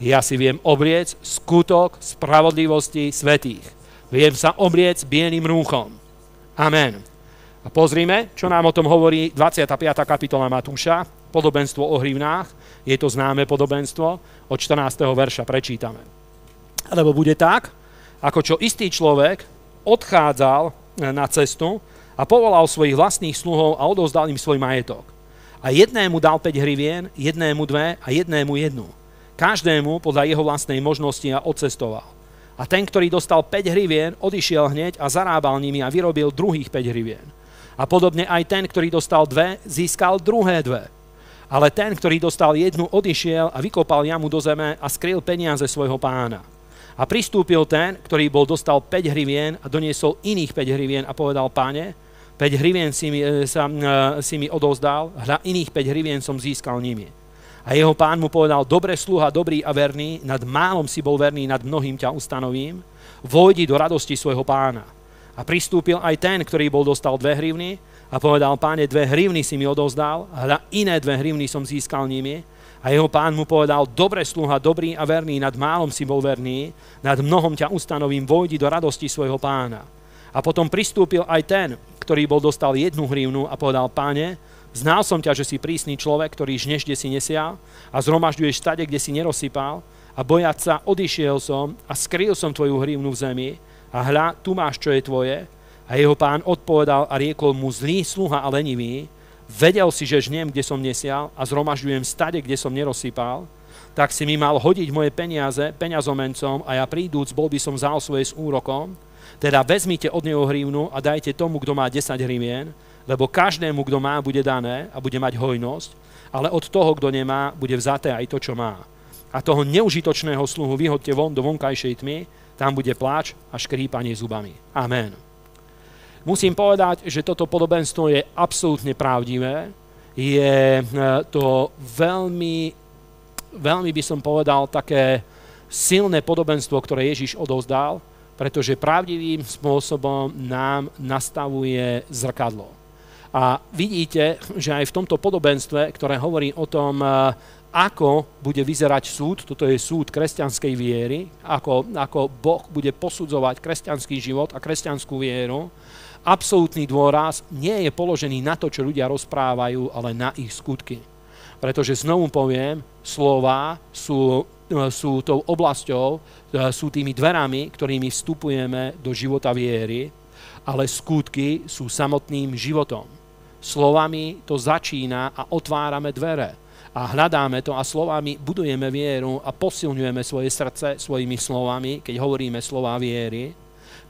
Speaker 1: ja si viem obliec skutok spravodlivosti svetých. Viem sa obliec bieným rúchom. Amen. A pozrime, čo nám o tom hovorí 25. kapitola Matúša, podobenstvo o hrivnách. Je to známe podobenstvo, od 14. verša prečítame. Lebo bude tak, ako čo istý človek odchádzal e, na cestu a povolal svojich vlastných sluhov a odovzdal im svoj majetok. A jednému dal 5 hrivien, jednému dve a jednému jednu. Každému podľa jeho vlastnej možnosti a odcestoval. A ten, ktorý dostal 5 hrivien, odišiel hneď a zarábal nimi a vyrobil druhých 5 hrivien. A podobne aj ten, ktorý dostal dve, získal druhé dve. Ale ten, ktorý dostal jednu, odišiel a vykopal jamu do zeme a skryl peniaze svojho pána. A pristúpil ten, ktorý bol dostal 5 hrivien a doniesol iných 5 hrivien a povedal, páne, 5 hrivien si mi, e, sa, e, si mi odovzdal, hľa iných 5 hrivien som získal nimi. A jeho pán mu povedal, dobre sluha, dobrý a verný, nad málom si bol verný, nad mnohým ťa ustanovím, vojdi do radosti svojho pána. A pristúpil aj ten, ktorý bol dostal dve hrivny a povedal, páne, dve hrivny si mi odovzdal, hľa iné dve hrivny som získal nimi a jeho pán mu povedal, dobre sluha, dobrý a verný, nad málom si bol verný, nad mnohom ťa ustanovím, vojdi do radosti svojho pána. A potom pristúpil aj ten, ktorý bol dostal jednu hrivnu a povedal, páne, znal som ťa, že si prísny človek, ktorý žneš, kde si nesial a zhromažďuješ stade, kde si nerozsypal a bojať sa odišiel som a skryl som tvoju hrivnu v zemi a hľa, tu máš, čo je tvoje. A jeho pán odpovedal a riekol mu, zlý sluha a lenivý, vedel si, že žniem, kde som nesial a zhromažďujem stade, kde som nerozsypal, tak si mi mal hodiť moje peniaze peniazomencom a ja príduc, bol by som vzal svoje s úrokom, teda vezmite od neho hrivnu a dajte tomu, kto má 10 hrivien, lebo každému, kto má, bude dané a bude mať hojnosť, ale od toho, kto nemá, bude vzaté aj to, čo má. A toho neužitočného sluhu vyhodte von do vonkajšej tmy, tam bude pláč a škrípanie zubami. Amen. Musím povedať, že toto podobenstvo je absolútne pravdivé. Je e, to veľmi, veľmi by som povedal, také silné podobenstvo, ktoré Ježiš odovzdal, pretože pravdivým spôsobom nám nastavuje zrkadlo. A vidíte, že aj v tomto podobenstve, ktoré hovorí o tom, e, ako bude vyzerať súd, toto je súd kresťanskej viery, ako, ako Boh bude posudzovať kresťanský život a kresťanskú vieru, absolútny dôraz nie je položený na to, čo ľudia rozprávajú, ale na ich skutky. Pretože znovu poviem, slova sú, e, sú tou oblasťou, e, sú tými dverami, ktorými vstupujeme do života viery, ale skutky sú samotným životom. Slovami to začína a otvárame dvere a hľadáme to a slovami budujeme vieru a posilňujeme svoje srdce svojimi slovami, keď hovoríme slova viery,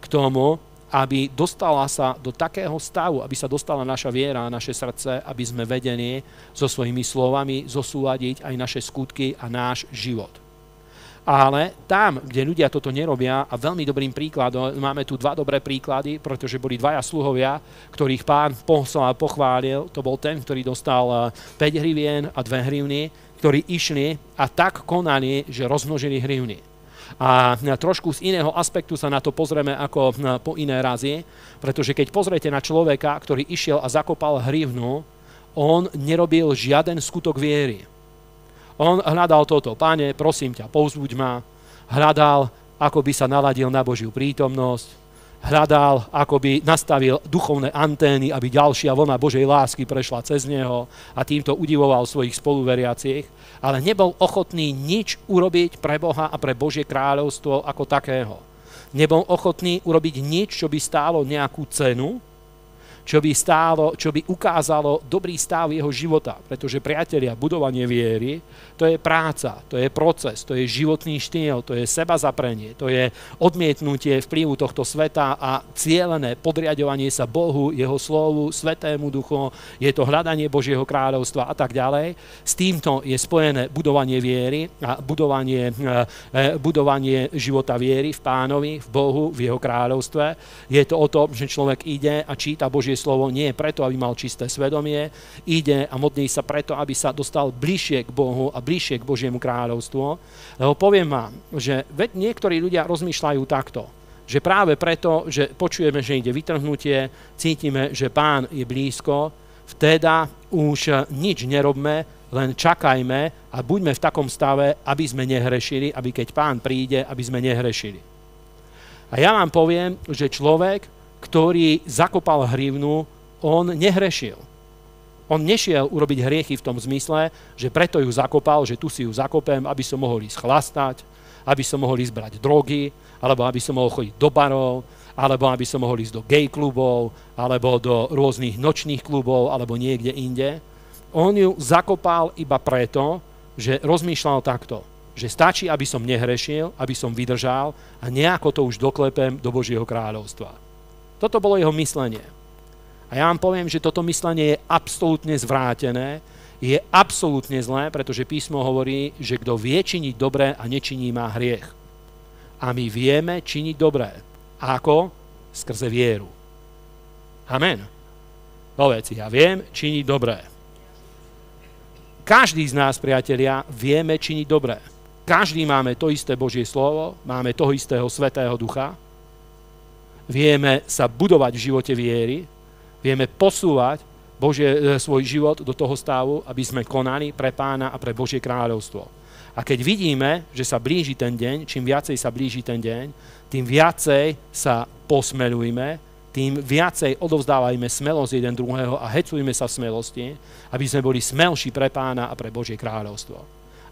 Speaker 1: k tomu, aby dostala sa do takého stavu, aby sa dostala naša viera a naše srdce, aby sme vedení so svojimi slovami zosúľadiť aj naše skutky a náš život. Ale tam, kde ľudia toto nerobia, a veľmi dobrým príkladom, máme tu dva dobré príklady, pretože boli dvaja sluhovia, ktorých pán poslal a pochválil. To bol ten, ktorý dostal 5 eh, hrivien a 2 hrivny, ktorí išli a tak konali, že rozmnožili hrivny. A e, trošku z iného aspektu sa na to pozrieme ako e, po iné razy, pretože keď pozriete na človeka, ktorý išiel a zakopal hrivnu, on nerobil žiaden skutok viery. On hľadal toto, páne, prosím ťa, pouzbuď ma. Hľadal, ako by sa naladil na Božiu prítomnosť, hľadal, ako by nastavil duchovné antény, aby ďalšia vlna Božej lásky prešla cez neho a týmto udivoval svojich spoluveriacich, ale nebol ochotný nič urobiť pre Boha a pre Božie kráľovstvo ako takého. Nebol ochotný urobiť nič, čo by stálo nejakú cenu, čo by, stálo, čo by ukázalo dobrý stav jeho života. Pretože, priatelia, budovanie viery to je práca, to je proces, to je životný štýl, to je seba zaprenie, to je odmietnutie vplyvu tohto sveta a cieľené podriadovanie sa Bohu, jeho slovu, svetému duchu, je to hľadanie Božieho kráľovstva a tak ďalej. S týmto je spojené budovanie viery a budovanie, e, e, budovanie života viery v pánovi, v Bohu, v jeho kráľovstve. Je to o tom, že človek ide a číta Božie slovo nie preto, aby mal čisté svedomie, ide a modlí sa preto, aby sa dostal bližšie k Bohu a bližšie bližšie k Božiemu kráľovstvu. Lebo poviem vám, že veď niektorí ľudia rozmýšľajú takto, že práve preto, že počujeme, že ide vytrhnutie, cítime, že pán je blízko, vteda už nič nerobme, len čakajme a buďme v takom stave, aby sme nehrešili, aby keď pán príde, aby sme nehrešili. A ja vám poviem, že človek, ktorý zakopal hrivnu, on nehrešil on nešiel urobiť hriechy v tom zmysle, že preto ju zakopal, že tu si ju zakopem, aby som mohol ísť chlastať, aby som mohol ísť brať drogy, alebo aby som mohol chodiť do barov, alebo aby som mohol ísť do gay klubov, alebo do rôznych nočných klubov, alebo niekde inde. On ju zakopal iba preto, že rozmýšľal takto, že stačí, aby som nehrešil, aby som vydržal a nejako to už doklepem do Božieho kráľovstva. Toto bolo jeho myslenie. A ja vám poviem, že toto myslenie je absolútne zvrátené, je absolútne zlé, pretože písmo hovorí, že kto vie činiť dobré a nečiní, má hriech. A my vieme činiť dobré. Ako? Skrze vieru. Amen. Do veci, ja viem činiť dobré. Každý z nás, priatelia, vieme činiť dobré. Každý máme to isté Božie slovo, máme toho istého Svetého Ducha, vieme sa budovať v živote viery, vieme posúvať Božie, e, svoj život do toho stavu, aby sme konali pre pána a pre Božie kráľovstvo. A keď vidíme, že sa blíži ten deň, čím viacej sa blíži ten deň, tým viacej sa posmelujme, tým viacej odovzdávajme smelosť jeden druhého a hecujme sa v smelosti, aby sme boli smelší pre pána a pre Božie kráľovstvo.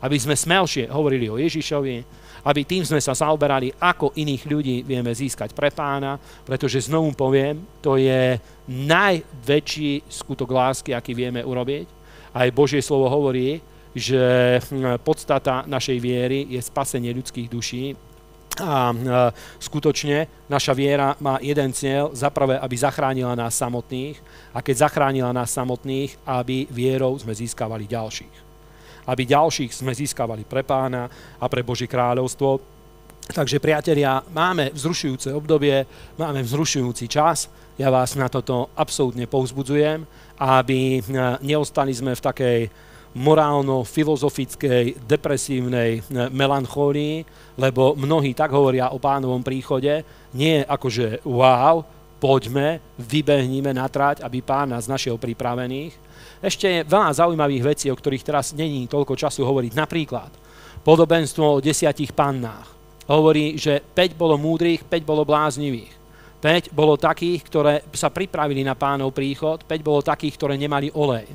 Speaker 1: Aby sme smelšie hovorili o Ježišovi, aby tým sme sa zaoberali, ako iných ľudí vieme získať pre pána, pretože znovu poviem, to je najväčší skutok lásky, aký vieme urobiť. Aj Božie slovo hovorí, že hm, podstata našej viery je spasenie ľudských duší, a hm, skutočne naša viera má jeden cieľ, zaprave aby zachránila nás samotných a keď zachránila nás samotných, aby vierou sme získavali ďalších aby ďalších sme získavali pre pána a pre Boží kráľovstvo. Takže priatelia, máme vzrušujúce obdobie, máme vzrušujúci čas. Ja vás na toto absolútne povzbudzujem, aby e, neostali sme v takej morálno-filozofickej, depresívnej e, melanchólii, lebo mnohí tak hovoria o pánovom príchode, nie akože wow, poďme, vybehníme na trať, aby pán nás našiel pripravených, ešte je veľa zaujímavých vecí, o ktorých teraz není toľko času hovoriť. Napríklad podobenstvo o desiatich pannách. Hovorí, že 5 bolo múdrych, 5 bolo bláznivých. 5 bolo takých, ktoré sa pripravili na pánov príchod, 5 bolo takých, ktoré nemali olej.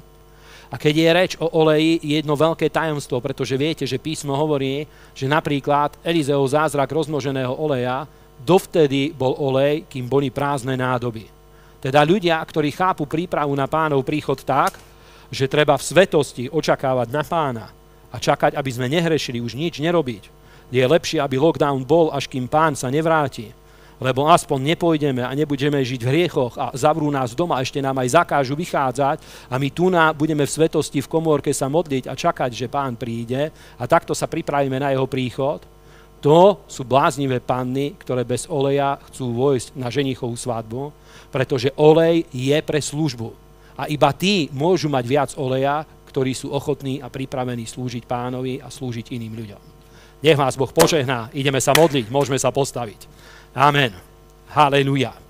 Speaker 1: A keď je reč o oleji, je jedno veľké tajomstvo, pretože viete, že písmo hovorí, že napríklad Elizeo zázrak rozmnoženého oleja, dovtedy bol olej, kým boli prázdne nádoby. Teda ľudia, ktorí chápu prípravu na pánov príchod tak, že treba v svetosti očakávať na pána a čakať, aby sme nehrešili, už nič nerobiť. Je lepšie, aby lockdown bol, až kým pán sa nevráti. Lebo aspoň nepôjdeme a nebudeme žiť v hriechoch a zavrú nás doma, ešte nám aj zakážu vychádzať a my tu na, budeme v svetosti v komórke sa modliť a čakať, že pán príde a takto sa pripravíme na jeho príchod. To sú bláznivé panny, ktoré bez oleja chcú vojsť na ženichovú svadbu, pretože olej je pre službu a iba tí môžu mať viac oleja, ktorí sú ochotní a pripravení slúžiť pánovi a slúžiť iným ľuďom. Nech vás Boh požehná, ideme sa modliť, môžeme sa postaviť. Amen. Haleluja.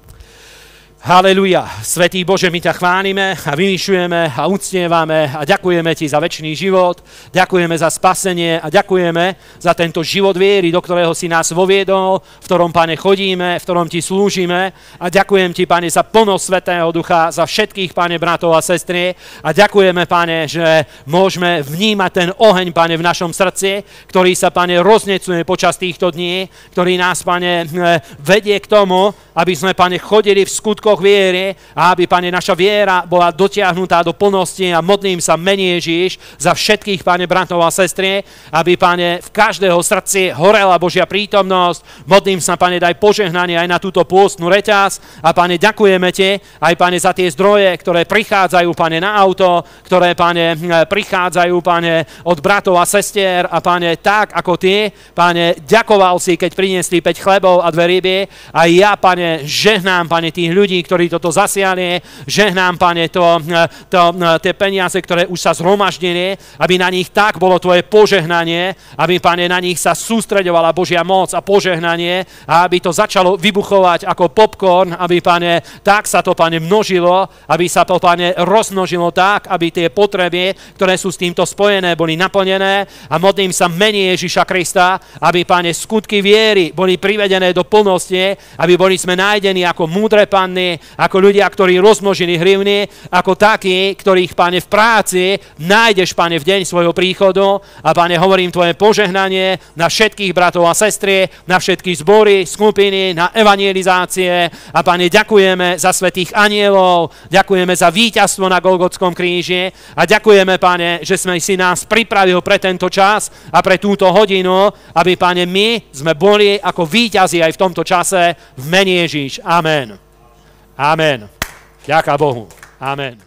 Speaker 1: Haleluja. Svetý Bože, my ťa chválime a vymýšujeme a ucnievame a ďakujeme ti za väčší život, ďakujeme za spasenie a ďakujeme za tento život viery, do ktorého si nás voviedol, v ktorom, Pane, chodíme, v ktorom ti slúžime a ďakujem ti, Pane, za plnosť Svetého Ducha, za všetkých, Pane, bratov a sestry a ďakujeme, Pane, že môžeme vnímať ten oheň, Pane, v našom srdci, ktorý sa, Pane, roznecuje počas týchto dní, ktorý nás, Pane, eh, vedie k tomu, aby sme, pane, chodili v skutkoch viery a aby, pane, naša viera bola dotiahnutá do plnosti a modlím sa, menej Ježíš, za všetkých, pane, bratov a sestrie, aby, pane, v každého srdci horela Božia prítomnosť. Modlím sa, pane, daj požehnanie aj na túto pôstnu reťaz a, pane, ďakujeme ti aj, pane, za tie zdroje, ktoré prichádzajú, pane, na auto, ktoré, pane, prichádzajú, pane, od bratov a sestier a, pane, tak ako ty, pane, ďakoval si, keď priniesli 5 chlebov a dve ryby a ja, pane, Pane, žehnám, Pane, tých ľudí, ktorí toto zasiali, žehnám, Pane, to, e, to, e, tie peniaze, ktoré už sa zhromaždili, aby na nich tak bolo Tvoje požehnanie, aby, Pane, na nich sa sústreďovala Božia moc a požehnanie a aby to začalo vybuchovať ako popcorn, aby, Pane, tak sa to, Pane, množilo, aby sa to, Pane, rozmnožilo tak, aby tie potreby, ktoré sú s týmto spojené, boli naplnené a modlím sa menej Ježiša Krista, aby, Pane, skutky viery boli privedené do plnosti, aby boli sme nájdení ako múdre panny, ako ľudia, ktorí rozmnožili hrivny, ako takí, ktorých, pane, v práci nájdeš, pane, v deň svojho príchodu a, pane, hovorím tvoje požehnanie na všetkých bratov a sestry, na všetky zbory, skupiny, na evangelizácie a, pane, ďakujeme za svetých anielov, ďakujeme za víťazstvo na Golgotskom kríži a ďakujeme, pane, že sme si nás pripravil pre tento čas a pre túto hodinu, aby, pane, my sme boli ako víťazi aj v tomto čase v mene Ježiš. Amen. Amen. Ďaká Bohu. Amen.